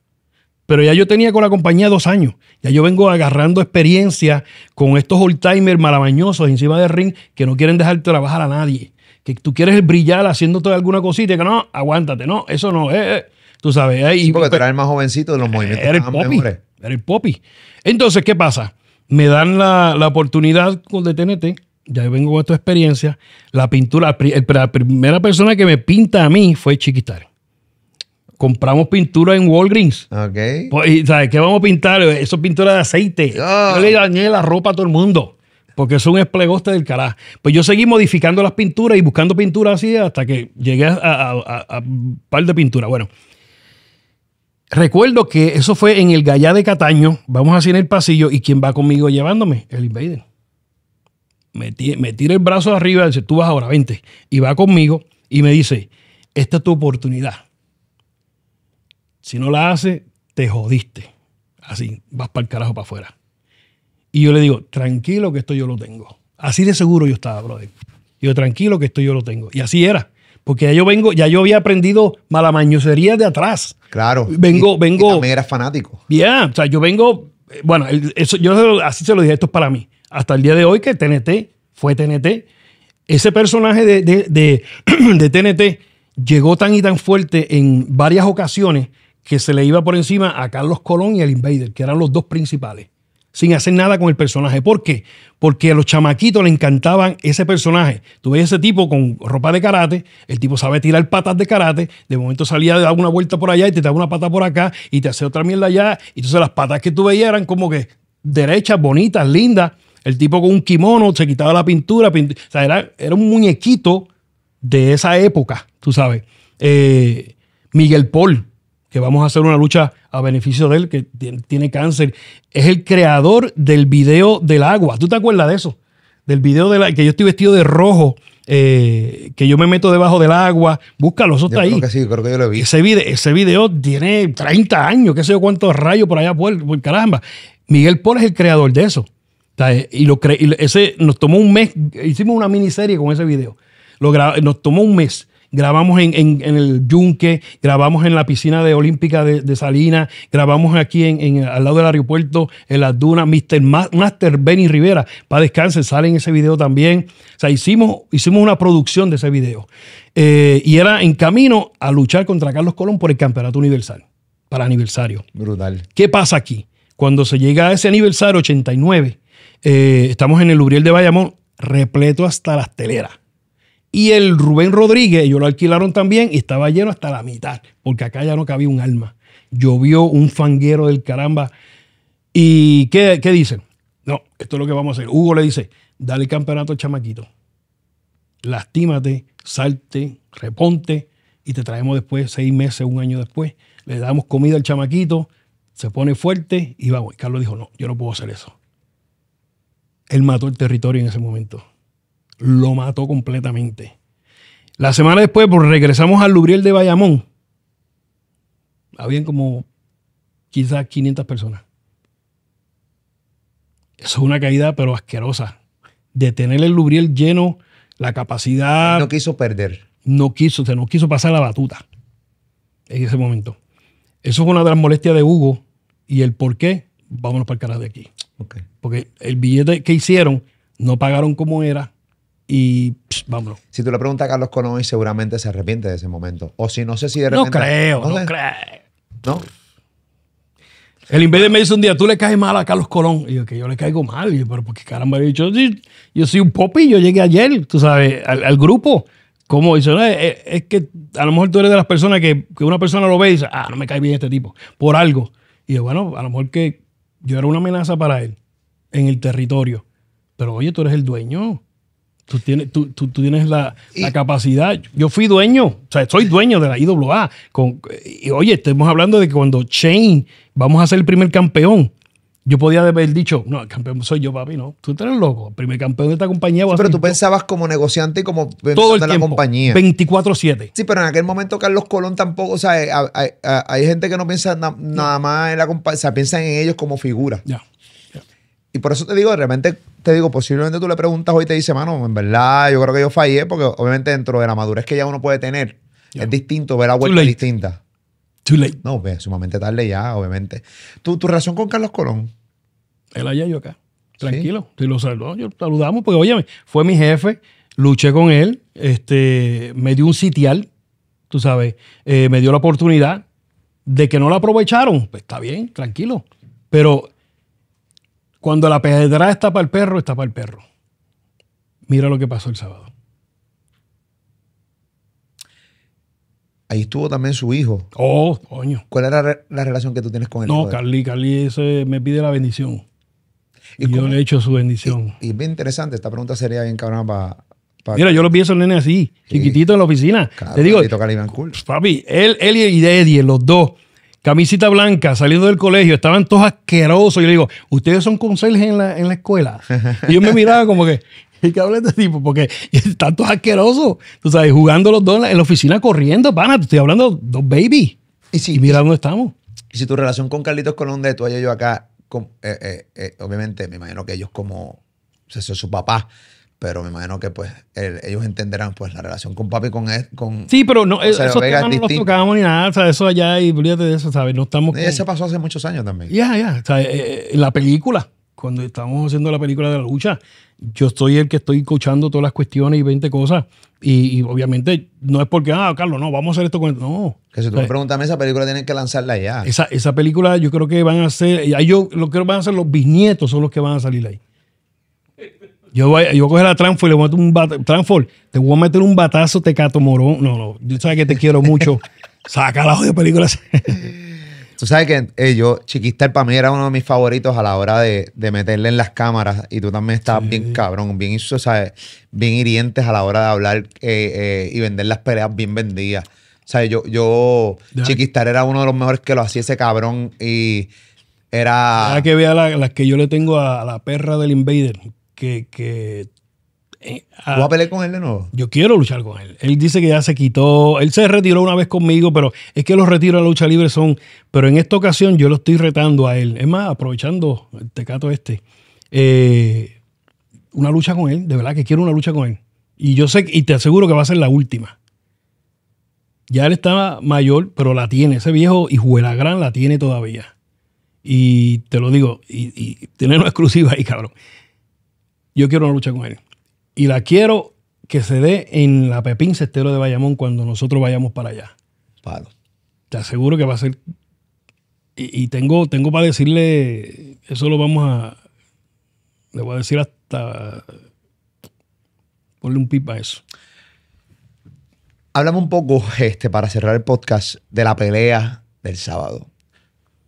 Pero ya yo tenía con la compañía dos años. Ya yo vengo agarrando experiencia con estos old-timers malabañosos encima del ring que no quieren dejar trabajar a nadie. Que tú quieres brillar haciéndote alguna cosita y que no, aguántate. No, eso no. es, eh, eh. Tú sabes. Eh, sí, porque pues el más jovencito de los movimientos. Era el popi. Era el popi. Entonces, ¿qué pasa? Me dan la, la oportunidad de TNT ya vengo con esta experiencia, la pintura, la primera persona que me pinta a mí fue Chiquitar compramos pintura en Walgreens. Ok. Pues, ¿Sabes qué vamos a pintar? Eso es pintura de aceite. Yo le dañé la ropa a todo el mundo. Porque es un esplegoste del carajo. Pues yo seguí modificando las pinturas y buscando pinturas así hasta que llegué a un par de pinturas. Bueno, recuerdo que eso fue en el Gallá de Cataño. Vamos así en el pasillo y quien va conmigo llevándome, el Invader. Me, tira el brazo arriba y dice, tú vas ahora, vente. Y va conmigo y me dice, esta es tu oportunidad si no la hace, te jodiste. Así, vas para el carajo para afuera. Y yo le digo, tranquilo que esto yo lo tengo. Así de seguro yo estaba, brother. Yo, tranquilo que esto yo lo tengo. Y así era. Porque ya yo vengo, ya yo había aprendido malamañosería de atrás. Claro. Vengo, vengo. Y también eras fanático. Ya, o sea, yo vengo. Eh, bueno, eso, yo así se lo dije, esto es para mí. Hasta el día de hoy que TNT fue TNT. Ese personaje de, de, de TNT llegó tan y tan fuerte en varias ocasiones que se le iba por encima a Carlos Colón y al Invader, que eran los dos principales, sin hacer nada con el personaje. ¿Por qué? Porque a los chamaquitos le encantaban ese personaje. Tú ves ese tipo con ropa de karate, el tipo sabe tirar patas de karate, de momento salía de dar una vuelta por allá y te daba una pata por acá y te hace otra mierda allá. Y entonces las patas que tú veías eran como que derechas, bonitas, lindas. El tipo con un kimono se quitaba la pintura. o sea, era, un muñequito de esa época, tú sabes. Eh, Miguel Paul que vamos a hacer una lucha a beneficio de él, que tiene cáncer. Es el creador del video del agua. ¿Tú te acuerdas de eso? Del video de la, que yo estoy vestido de rojo, eh, que yo me meto debajo del agua. Búscalo, eso yo creo Que sí, creo que yo lo vi. Ese video, ese video tiene 30 años, qué sé yo cuántos rayos por allá, por, caramba. Miguel Paul es el creador de eso. Y, lo ese, nos tomó un mes, hicimos una miniserie con ese video. nos tomó un mes grabamos en, el Yunque, grabamos en la piscina de Olímpica de, Salinas, grabamos aquí en, al lado del aeropuerto, en las dunas, Mr. Master Benny Rivera, para descansar, sale en ese video también. O sea, hicimos, hicimos una producción de ese video. Eh, y era en camino a luchar contra Carlos Colón por el Campeonato Universal, para aniversario. Brutal. ¿Qué pasa aquí? Cuando se llega a ese aniversario, 89, eh, estamos en el Lubriel de Bayamón, repleto hasta las teleras y el Rubén Rodríguez, ellos lo alquilaron también y estaba lleno hasta la mitad, porque acá ya no cabía un alma. Llovió un fanguero del caramba. ¿Y qué, qué dicen? No, esto es lo que vamos a hacer. Hugo le dice, dale el campeonato chamaquito. Lastímate, salte, reponte y te traemos después, seis meses, un año después. Le damos comida al chamaquito, se pone fuerte y vamos. Y Carlos dijo, no, yo no puedo hacer eso. Él mató el territorio en ese momento lo mató completamente. La semana después, pues, regresamos al Lubriel de Bayamón. Habían como quizás 500 personas. Eso es una caída, pero asquerosa. De tener el Lubriel lleno, la capacidad. No quiso perder. No quiso, se no quiso pasar la batuta en ese momento. Eso fue una de las molestias de Hugo y el por qué, vámonos para el de aquí. Porque el billete que hicieron no pagaron como era y vámonos. Si tú le preguntas a Carlos y seguramente se arrepiente de ese momento. O si no sé si de repente. No creo, no, creo. ¿No? El Invader me dice un día, tú le caes mal a Carlos Colón. Y yo, que yo le caigo mal. Y yo, pero porque caramba, yo, dicho yo soy un popi, yo llegué ayer, tú sabes, al, grupo. Como dice, eh, eh, es, que a lo mejor tú eres de las personas que, que, una persona lo ve y dice, ah, no me cae bien este tipo, por algo. Y yo, bueno, a lo mejor que yo era una amenaza para él en el territorio. Pero oye, tú eres el dueño. Tú tienes, tú, tú, tienes la, la, capacidad. Yo fui dueño, o sea, soy dueño de la IWA. y, oye, estamos hablando de que cuando Shane vamos a ser el primer campeón, yo podía haber dicho, no, el campeón soy yo, papi, no. Tú eres loco, el primer campeón de esta compañía. pero tú pensabas como negociante y como Todo el de la compañía. 24-7. Sí, pero en aquel momento Carlos Colón tampoco, o sea, eh, hay, gente que no piensa nada más en la compañía, o sea, piensan en ellos como figuras. Ya y por eso te digo, de repente te digo, posiblemente tú le preguntas hoy y te dice, mano, en verdad, yo creo que yo fallé, porque obviamente dentro de la madurez que ya uno puede tener, es distinto ver la vuelta distinta. Too late. No, pues, sumamente tarde ya, obviamente. ¿Tu, ¿Tu, relación con Carlos Colón? Él allá, yo acá. Tranquilo. Si lo saludamos, porque oye, fue mi jefe, luché con él, este, me dio un sitial, tú sabes, eh, me dio la oportunidad de que no la aprovecharon. Pues está bien, tranquilo. Pero cuando la pedra está para el perro, está para el perro. Mira lo que pasó el sábado. Ahí estuvo también su hijo. Oh, coño. ¿Cuál era la, relación que tú tienes con él? No, Carly, Carly ese me pide la bendición. Y, yo le he hecho su bendición. Y, es bien interesante, esta pregunta sería bien cabrón para... Mira, yo lo pienso nene así, chiquitito en la oficina. Te digo, papi, él, él y Eddie, los dos, camisita blanca, saliendo del colegio, estaban todos asquerosos. Yo le digo, ¿ustedes son conserjes en la, en la escuela? Y yo me miraba como que, ¿y qué habla este tipo? Porque están todos asquerosos. Tú sabes, jugando los dos en la, oficina corriendo, pana, estoy hablando dos babies. Y, si, mira dónde estamos. Y si tu relación con Carlitos Colón de tú y yo acá, eh, eh, eh, obviamente me imagino que ellos como, o sea, su papá, pero me imagino que pues ellos entenderán pues la relación con papi con él, con sí pero no eso esos no nos tocábamos ni nada o sea, eso allá y olvídate de eso sabes no estamos eso pasó hace muchos años también ya ya o sea, eh, eh, la película cuando estamos haciendo la película de la lucha yo soy el que estoy escuchando todas las cuestiones y 20 cosas y, obviamente no es porque ah Carlos no vamos a hacer esto con no que si tú me preguntas esa película tienen que lanzarla ya esa, esa película yo creo que van a ser yo lo que van a hacer los bisnietos son los que van a salir ahí yo voy, yo a coger a y le voy a meter un batazo. te voy a meter un batazo cato morón. No, no, yo sabes que te quiero mucho. Saca la de películas. Tú sabes que eh, yo, Chiquistar, para mí era uno de mis favoritos a la hora de, meterle en las cámaras. Y tú también estabas bien cabrón, bien, sea bien hirientes a la hora de hablar eh, eh, y vender las peleas bien vendidas. O sea, yo, yo Chiquistar era uno de los mejores que lo hacía ese cabrón y era... Ahora que vea las que yo le tengo a, a la perra del Invader, que, que eh, ah, a pelear con él de nuevo? Yo quiero luchar con él. Él dice que ya se quitó. Él se retiró una vez conmigo, pero es que los retiros a la lucha libre son. Pero en esta ocasión yo lo estoy retando a él. Es más, aprovechando el tecato este. Eh, una lucha con él. De verdad que quiero una lucha con él. Y yo sé, y te aseguro que va a ser la última. Ya él estaba mayor, pero la tiene. Ese viejo y juela gran la tiene todavía. Y te lo digo, y, y tenerlo exclusiva ahí, cabrón yo quiero una lucha con él. Y la quiero que se dé en la Pepín Cestero de Bayamón cuando nosotros vayamos para allá. Claro. Te aseguro que va a ser. Y, tengo, tengo para decirle, eso lo vamos a. Le voy a decir hasta. Ponle un pipa a eso. Háblame un poco, este, para cerrar el podcast, de la pelea del sábado.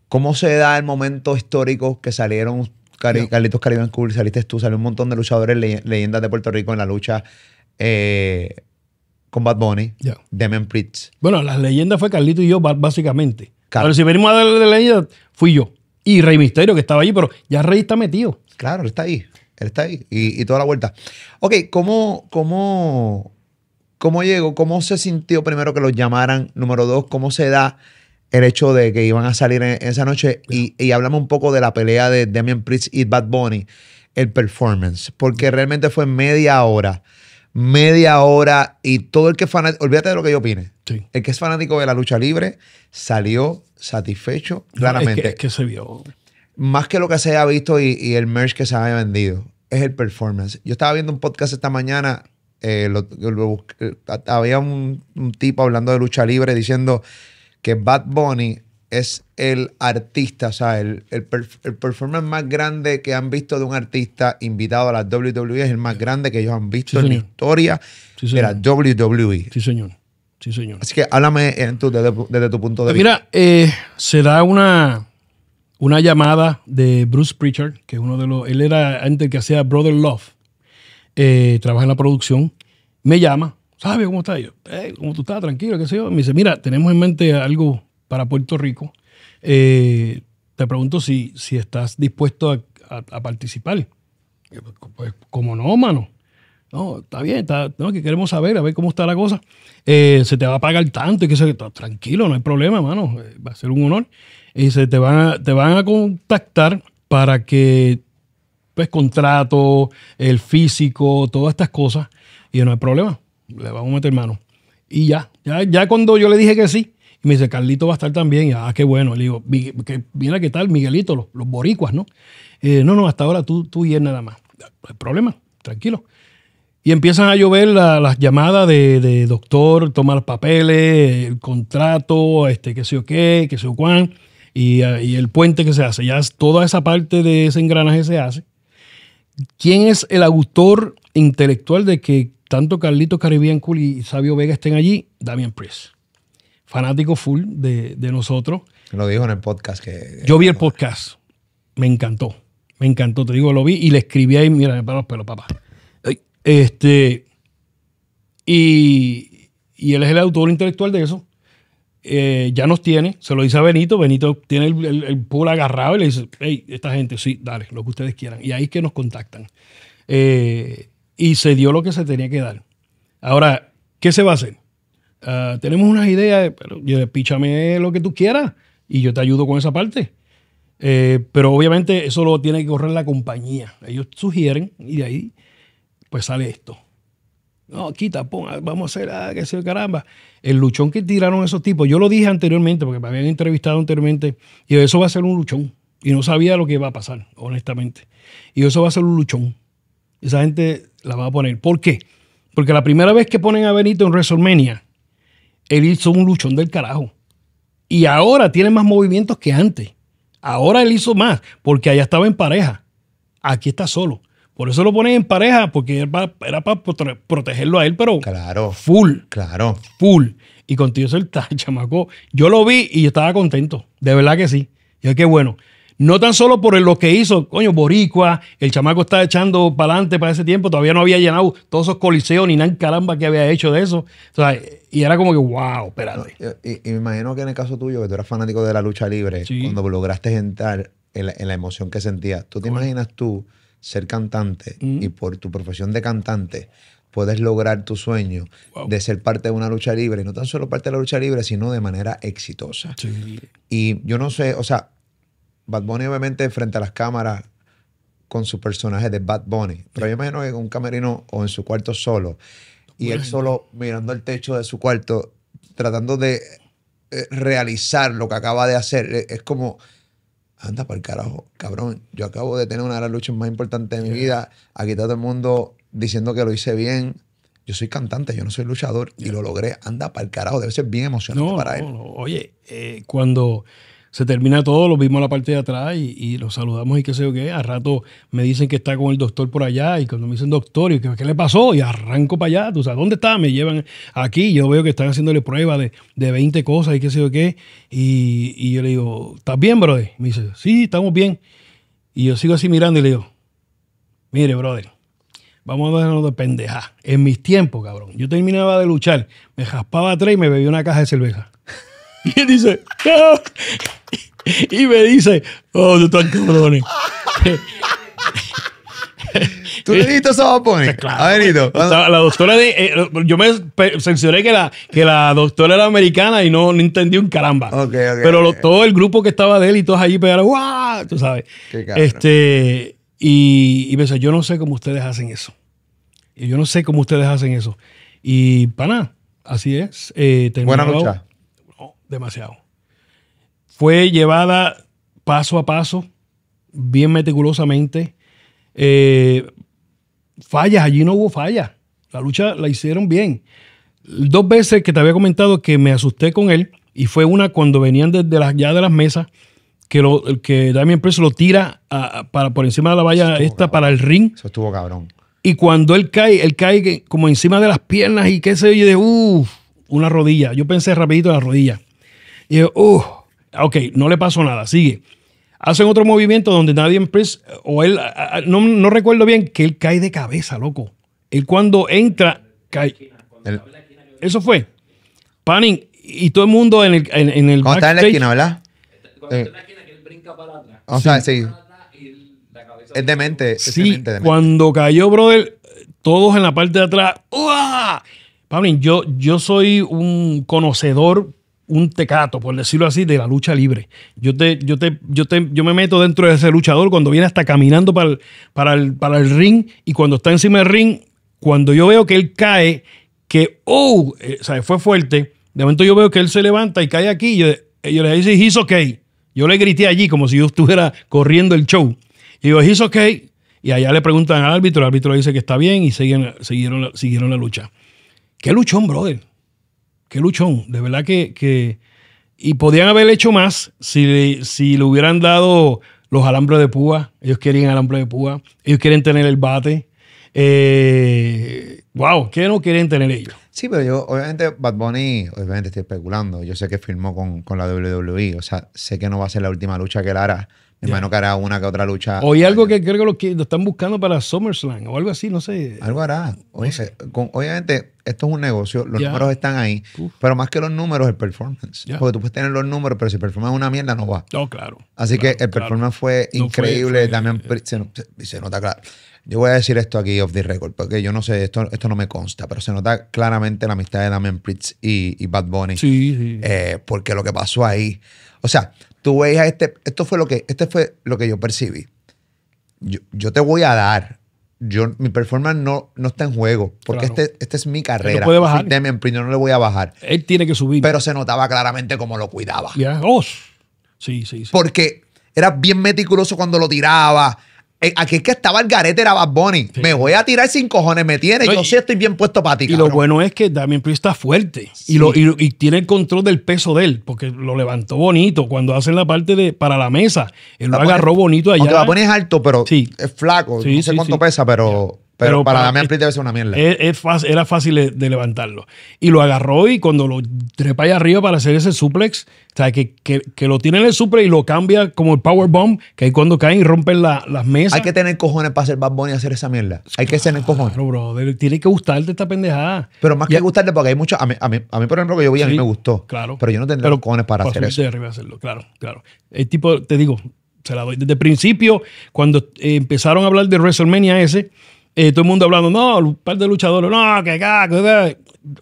¿Cómo se da el momento histórico que salieron Carlitos Caribbean Cool, saliste tú, salió un montón de luchadores, leyendas de Puerto Rico en la lucha eh, con Bad Bunny, Demon Pritz. Bueno, las leyendas fue Carlito y yo, básicamente. Claro. pero si venimos a darle leyenda, fui yo. Y Rey Misterio, que estaba allí, pero ya Rey está metido. Claro, él está ahí. Él está ahí. Y, toda la vuelta. Ok, ¿cómo, cómo, cómo llegó? ¿Cómo se sintió primero que los llamaran? Número dos, ¿cómo se da el hecho de que iban a salir esa noche y, hablamos un poco de la pelea de Damien Priest y Bad Bunny, el performance, porque mm. realmente fue media hora, media hora y todo el que fanático, olvídate de lo que yo opine, el que es fanático de la lucha libre salió satisfecho claramente. es, que, se vio. Más que lo que se haya visto y, el merch que se haya vendido, es el performance. Yo estaba viendo un podcast esta mañana eh, eh, había un, un, tipo hablando de lucha libre diciendo que Bad Bunny es el artista, o sea, el, el, performance más grande que han visto de un artista invitado a la WWE es el más grande que ellos han visto en la historia de la WWE. Sí, señor. Sí, señor. Así que háblame desde, tu punto de vista. Mira, eh, se da una, una llamada de Bruce Pritchard, que es uno de los. Él era antes que hacía Brother Love. Eh, trabaja en la producción. Me llama ¿sabes cómo está? yo, eh, ¿cómo tú estás? Tranquilo, qué sé yo. Me dice, mira, tenemos en mente algo para Puerto Rico. Eh, te pregunto si, si estás dispuesto a, participar. pues, como pues, no, mano. No, está bien, que queremos saber, a ver cómo está la cosa. Eh, se te va a pagar tanto que tranquilo, no hay problema, mano, va a ser un honor. Y se te van a, te van a contactar para que, pues, contrato, el físico, todas estas cosas, y no hay problema le vamos a meter mano. Y ya, ya, cuando yo le dije que sí, me dice, Carlito va a estar también. Y, ah, qué bueno. Le digo, mira qué tal, Miguelito, los, boricuas, ¿no? Eh, no, no, hasta ahora tú, tú y él nada más. No problema, tranquilo. Y empiezan a llover las llamadas de, de, doctor, tomar papeles, el contrato, este, qué sé yo qué, qué sé yo cuán, y, eh, y, el puente que se hace. Ya toda esa parte de ese engranaje se hace. ¿Quién es el autor intelectual de que tanto Carlitos Caribbean Cool y Sabio Vega estén allí, Damien Press. Fanático full de, de nosotros. Lo dijo en el podcast que... Yo vi el podcast. Me encantó. Me encantó. Te digo, lo vi y le escribí ahí, mira, me los pelos, papá. Este, y, él es el autor intelectual de eso. Eh, ya nos tiene, se lo dice a Benito. Benito tiene el, el, agarrado y le dice: Hey, esta gente, sí, dale, lo que ustedes quieran. Y ahí que nos contactan. Eh, y se dio lo que se tenía que dar. Ahora, ¿qué se va a hacer? Ah, tenemos unas ideas, pero píchame lo que tú quieras y yo te ayudo con esa parte. Eh, pero obviamente eso lo tiene que correr la compañía. Ellos sugieren y de ahí pues sale esto. No, quita, vamos a hacer, ah, que sea caramba. El luchón que tiraron esos tipos, yo lo dije anteriormente porque me habían entrevistado anteriormente y eso va a ser un luchón. Y no sabía lo que iba a pasar, honestamente. Y eso va a ser un luchón esa gente la va a poner. ¿Por qué? Porque la primera vez que ponen a Benito en WrestleMania, él hizo un luchón del carajo. Y ahora tiene más movimientos que antes. Ahora él hizo más, porque allá estaba en pareja. Aquí está solo. Por eso lo ponen en pareja, porque era para protegerlo a él, pero claro, full. Claro. Full. Y contigo el chamaco. Yo lo vi y yo estaba contento. De verdad que sí. es que bueno. No tan solo por lo que hizo, coño, Boricua, el chamaco está echando para adelante para ese tiempo, todavía no había llenado todos esos coliseos ni nada caramba que había hecho de eso. O sea, y era como que, wow, espérate. y, me imagino que en el caso tuyo, que tú eras fanático de la lucha libre, cuando lograste entrar en la, emoción que sentías, ¿tú te imaginas tú ser cantante mm. y por tu profesión de cantante puedes lograr tu sueño de ser parte de una lucha libre, y no tan solo parte de la lucha libre, sino de manera exitosa. Y yo no sé, o sea, Bad Bunny obviamente frente a las cámaras con su personaje de Bad Bunny, pero yo imagino que en un camerino o en su cuarto solo, y él solo mirando el techo de su cuarto, tratando de eh, realizar lo que acaba de hacer, eh, es como, anda para el carajo, cabrón, yo acabo de tener una de las luchas más importantes de mi vida, aquí está todo el mundo diciendo que lo hice bien, yo soy cantante, yo no soy luchador, y lo logré, anda para el carajo, debe ser bien emocionante para él. No, oye, eh, cuando se termina todo, lo vimos a la parte de atrás y, lo los saludamos y qué sé yo qué. A rato me dicen que está con el doctor por allá y cuando me dicen doctor, y ¿qué, le pasó? Y arranco para allá, tú ¿dónde está? Me llevan aquí, yo veo que están haciéndole pruebas de, de, 20 cosas y qué sé yo qué. Y, yo le digo, ¿estás bien, brother? Me dice, sí, estamos bien. Y yo sigo así mirando y le digo, mire, brother, vamos a dejarnos de pendeja. En mis tiempos, cabrón, yo terminaba de luchar, me jaspaba tres y me bebía una caja de cerveza. Y él dice, ah". Y me dice, oh, tú estás cabrones. ¿Tú le dijiste eso a eh, Claro. la doctora eh, yo me censuré que la, que la doctora era americana y no, entendí un caramba. Pero todo el grupo que estaba de él y todos allí pegaron, ¡guau! Tú sabes. Este. Y, me dice, yo no sé cómo ustedes hacen eso. Y yo no sé cómo ustedes hacen eso. Y, pana, así es. Eh, Buena lucha demasiado. Fue llevada paso a paso, bien meticulosamente. Eh, fallas, allí no hubo falla La lucha la hicieron bien. Dos veces que te había comentado que me asusté con él, y fue una cuando venían desde las, ya de las mesas, que, lo, que Damien Preso lo tira para, por encima de la valla esta para el ring. Eso estuvo cabrón. Y cuando él cae, él cae como encima de las piernas y qué sé yo, de uff, una rodilla. Yo pensé rapidito en la rodilla. Y yo, ok, no le pasó nada, sigue. Hacen otro movimiento donde Nadie Prince, o él, no, recuerdo bien, que él cae de cabeza, loco. Él cuando entra, cae. Eso fue. Panning y todo el mundo en el, en, Cuando está en la esquina, ¿verdad? Cuando está en la eh. esquina, que él brinca para atrás. O sea, sí. Es demente. Sí, cuando cayó, brother, todos en la parte de atrás. ¡Uah! yo, yo soy un conocedor un tecato, por decirlo así, de la lucha libre. Yo te, yo te, yo me meto dentro de ese luchador cuando viene hasta caminando para el, para para el ring y cuando está encima del ring, cuando yo veo que él cae, que oh, eh, o sea, fue fuerte. De momento yo veo que él se levanta y cae aquí. Y eh, yo, le digo, he's okay. Yo le grité allí como si yo estuviera corriendo el show. Y digo, he's okay. Y allá le preguntan al árbitro, el árbitro le dice que está bien y siguen, siguieron, siguieron la lucha. ¿Qué luchón, brother? qué luchón, de verdad que, y podían haber hecho más si, si le hubieran dado los alambres de púa. Ellos querían alambre de púa. Ellos quieren tener el bate. wow, eh, ¿qué no quieren tener ellos? Sí, pero yo, obviamente, Bad Bunny, obviamente estoy especulando. Yo sé que firmó con, con la WWE. O sea, sé que no va a ser la última lucha que él hará. Me imagino que hará una que otra lucha. Hoy algo que creo que lo, que están buscando para SummerSlam o algo así, no sé. Algo hará. obviamente, esto es un negocio, los números están ahí, pero más que los números, el performance. Porque tú puedes tener los números, pero si el performance es una mierda, no va. No, claro. Así que el performance fue increíble. Pritz también se, nota claro. Yo voy a decir esto aquí off the record, porque yo no sé, esto, esto no me consta, pero se nota claramente la amistad de Damian Pritz y, Bad Bunny. Sí, sí. Eh, porque lo que pasó ahí. O sea, tú a este, esto fue lo que, este fue lo que yo percibí. Yo, yo te voy a dar. Yo, mi performance no, no está en juego, porque este este, es mi carrera. No puede bajar. Si no le voy a bajar. Él tiene que subir. Pero se notaba claramente cómo lo cuidaba. Oh. sí, sí, sí. Porque era bien meticuloso cuando lo tiraba. Eh, aquí es que estaba el garete, era Bad Bunny. Me voy a tirar sin cojones, me tiene. yo sí estoy bien puesto para ti. Y lo bueno es que Damien Priest está fuerte y, tiene el control del peso de él, porque lo levantó bonito. Cuando hacen la parte de para la mesa, él lo agarró bonito allá. Aunque Bad Bunny es alto, pero es flaco. no sé cuánto pesa, pero pero, para, mí debe ser una mierda. Es, era fácil de, levantarlo. Y lo agarró y cuando lo trepa allá arriba para hacer ese suplex, o sea, que, que, lo tiene en el suplex y lo cambia como el powerbomb, que ahí cuando caen y rompen la, las mesas. Hay que tener cojones para hacer Bad Bunny y hacer esa mierda. Hay que tener cojones. no bro. Tiene que gustarte esta pendejada. Pero más que gustarte, porque hay muchos. A mí, a, mí, a por ejemplo, que yo vi, a mí me gustó. Claro. Pero yo no tendría cojones para, hacer eso. arriba hacerlo, claro, claro. El tipo, te digo, se la doy. Desde el principio, cuando eh, empezaron a hablar de WrestleMania ese todo el mundo hablando, no, un par de luchadores, no, que caco.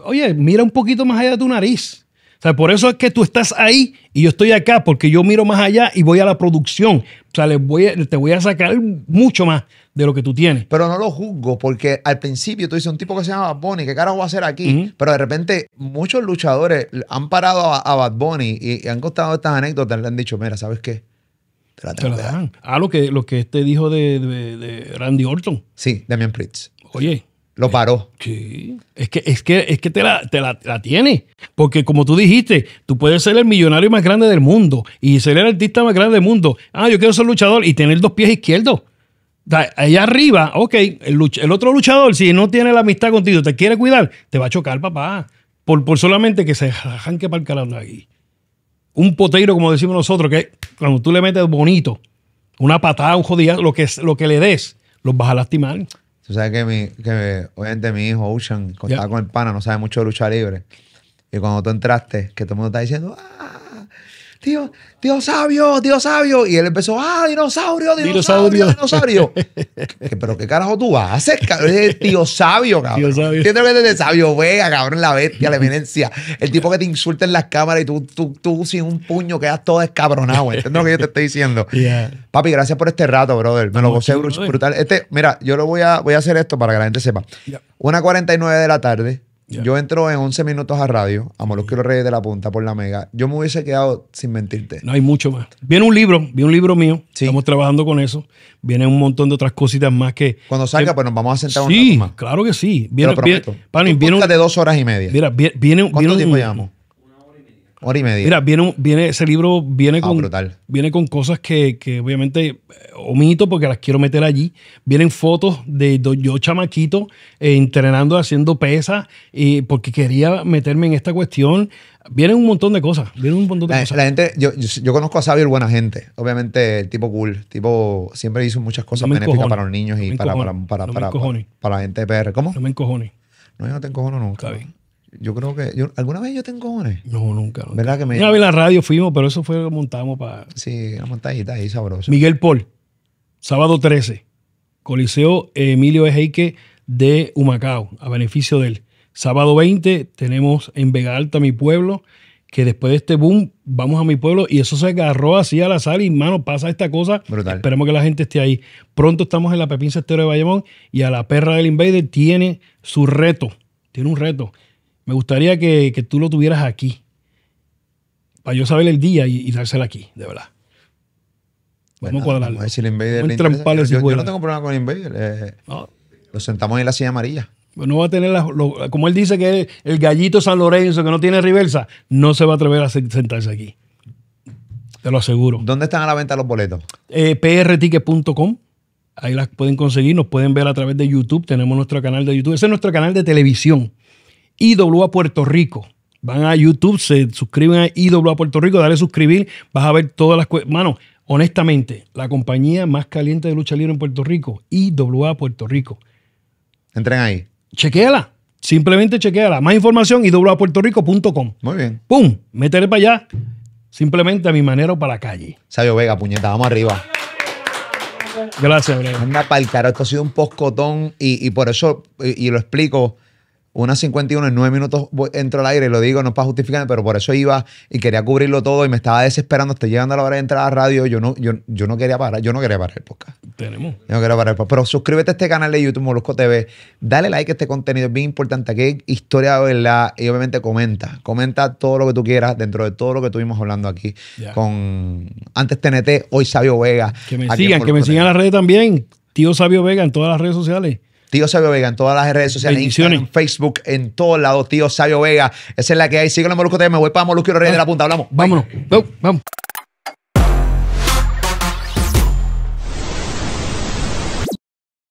Oye, mira un poquito más allá de tu nariz. O sea, por eso es que tú estás ahí y yo estoy acá, porque yo miro más allá y voy a la producción. O sea, les voy te voy a sacar mucho más de lo que tú tienes. Pero no lo juzgo, porque al principio tú dices un tipo que se llama Bad Bunny, ¿qué carajo va a hacer aquí? Pero de repente muchos luchadores han parado a, Bad Bunny y, y han contado estas anécdotas, le han dicho, mira, ¿sabes qué? Te la Ah, lo que, lo que este dijo de, Randy Orton. Sí, Damian Pritz. Oye. Lo paró. Sí. Es que, es que, es que te, la, tiene. Porque como tú dijiste, tú puedes ser el millonario más grande del mundo y ser el artista más grande del mundo. Ah, yo quiero ser luchador y tener dos pies izquierdos. ahí arriba, ok, el, el otro luchador, si no tiene la amistad contigo, te quiere cuidar, te va a chocar, papá. Por, por solamente que se que para el carajo aquí un poteiro, como decimos nosotros, que cuando tú le metes bonito, una patada, un jodido, lo que, lo que le des, los vas a lastimar. Tú sabes que, mi, que obviamente mi hijo Ocean, contaba con el pana, no sabe mucho de lucha libre. Y cuando tú entraste, que todo el mundo está diciendo, ¡ah! Tío tío sabio, tío sabio Y él empezó, ah, dinosaurio, dinosaurio, dinosaurio. Pero qué carajo tú haces, cabrón. Tío sabio, cabrón. Tío sabio. que es sabio, wea, cabrón, la bestia, la eminencia. El tipo que te insulta en las cámaras y tú, tú, tú sin un puño quedas todo descabronado. Entiendo lo que yo te estoy diciendo. Papi, gracias por este rato, brother. Me lo gocé brutal. Este, mira, yo lo voy a, voy a hacer esto para que la gente sepa. Una 49 de la tarde yo entro en 11 minutos a radio, a Molusco Reyes de la Punta por la Mega. Yo me hubiese quedado sin mentirte. No hay mucho más. Viene un libro, viene un libro mío. Estamos trabajando con eso. Viene un montón de otras cositas más que. Cuando salga, pues nos vamos a sentar sí, un rato claro que sí. Viene, lo prometo. Viene, de dos horas y media. Mira, viene, viene, ¿Cuánto tiempo llevamos? Hora y media. Mira, viene, ese libro viene ah, con, viene con cosas que, que, obviamente eh, omito porque las quiero meter allí. Vienen fotos de yo chamaquito eh, entrenando, haciendo pesas, y porque quería meterme en esta cuestión. Vienen un montón de cosas. Vienen un montón de cosas. La gente, yo, yo, conozco a Xavier buena gente. Obviamente, el tipo cool. tipo siempre hizo muchas cosas benéficas para los niños y para, para, para, para, la gente de PR. ¿Cómo? No me encojones. No, yo no te encojono nunca. Está bien yo creo que. Yo, ¿Alguna vez yo tengo jones No, nunca. ¿Verdad que me.? Una vez en la radio fuimos, pero eso fue lo que montamos para. Sí, una ahí sabrosa. Miguel Paul, sábado 13, Coliseo Emilio Ejeique de Humacao, a beneficio de él. Sábado 20, tenemos en Vega Alta, mi pueblo, que después de este boom, vamos a mi pueblo y eso se agarró así a la sala y, mano, pasa esta cosa. Brutal. Esperemos que la gente esté ahí. Pronto estamos en la pepinza Cestero de Bayamón y a la perra del Invader tiene su reto. Tiene un reto. Me gustaría que, tú lo tuvieras aquí, para yo saber el día y, dárselo dársela aquí, de verdad. Vamos a cuadrarlo. a ver si el Invader yo, no tengo problema con Invader. Eh, no. Lo sentamos en la silla amarilla. Pues no va a tener, como él dice que es el, gallito San Lorenzo que no tiene reversa, no se va a atrever a sentarse aquí. Te lo aseguro. ¿Dónde están a la venta los boletos? Eh, prticket.com. Ahí las pueden conseguir, nos pueden ver a través de YouTube. Tenemos nuestro canal de YouTube. Ese es nuestro canal de televisión. IWA Puerto Rico. Van a YouTube, se suscriben a IWA Puerto Rico, dale suscribir, vas a ver todas las cosas. Mano, honestamente, la compañía más caliente de lucha libre en Puerto Rico, IWA Puerto Rico. Entren ahí. Chequéala. Simplemente chequéala. Más información, Puerto iwapuertorico.com. Muy bien. ¡Pum! Métele para allá. Simplemente a mi manero para la calle. Sabio Vega, puñeta, vamos arriba. Gracias, Anda Esto ha sido un poscotón y, y por eso, y lo explico una 51 en 9 minutos entro al aire, y lo digo, no es para justificarme, pero por eso iba y quería cubrirlo todo y me estaba desesperando. Estoy llegando a la hora de entrar a la radio. Yo no, yo, no quería parar, yo no quería parar el podcast. Tenemos. Yo no quería parar el podcast. Pero suscríbete a este canal de YouTube, Molusco TV. Dale like a este contenido, es bien importante. Aquí hay historia de verdad. Y obviamente comenta. Comenta todo lo que tú quieras dentro de todo lo que tuvimos hablando aquí. Con antes TNT, hoy Sabio Vega. Que me sigan, que me sigan en las redes también. Tío Sabio Vega en todas las redes sociales. Tío Sabio Vega en todas las redes sociales, Instagram, Facebook, en todos lados. Tío Sabio Vega, esa es la que hay. Síguenos en Molusco TV. Me voy para Molusco y Reyes de la Punta. Hablamos. Vámonos. Vamos.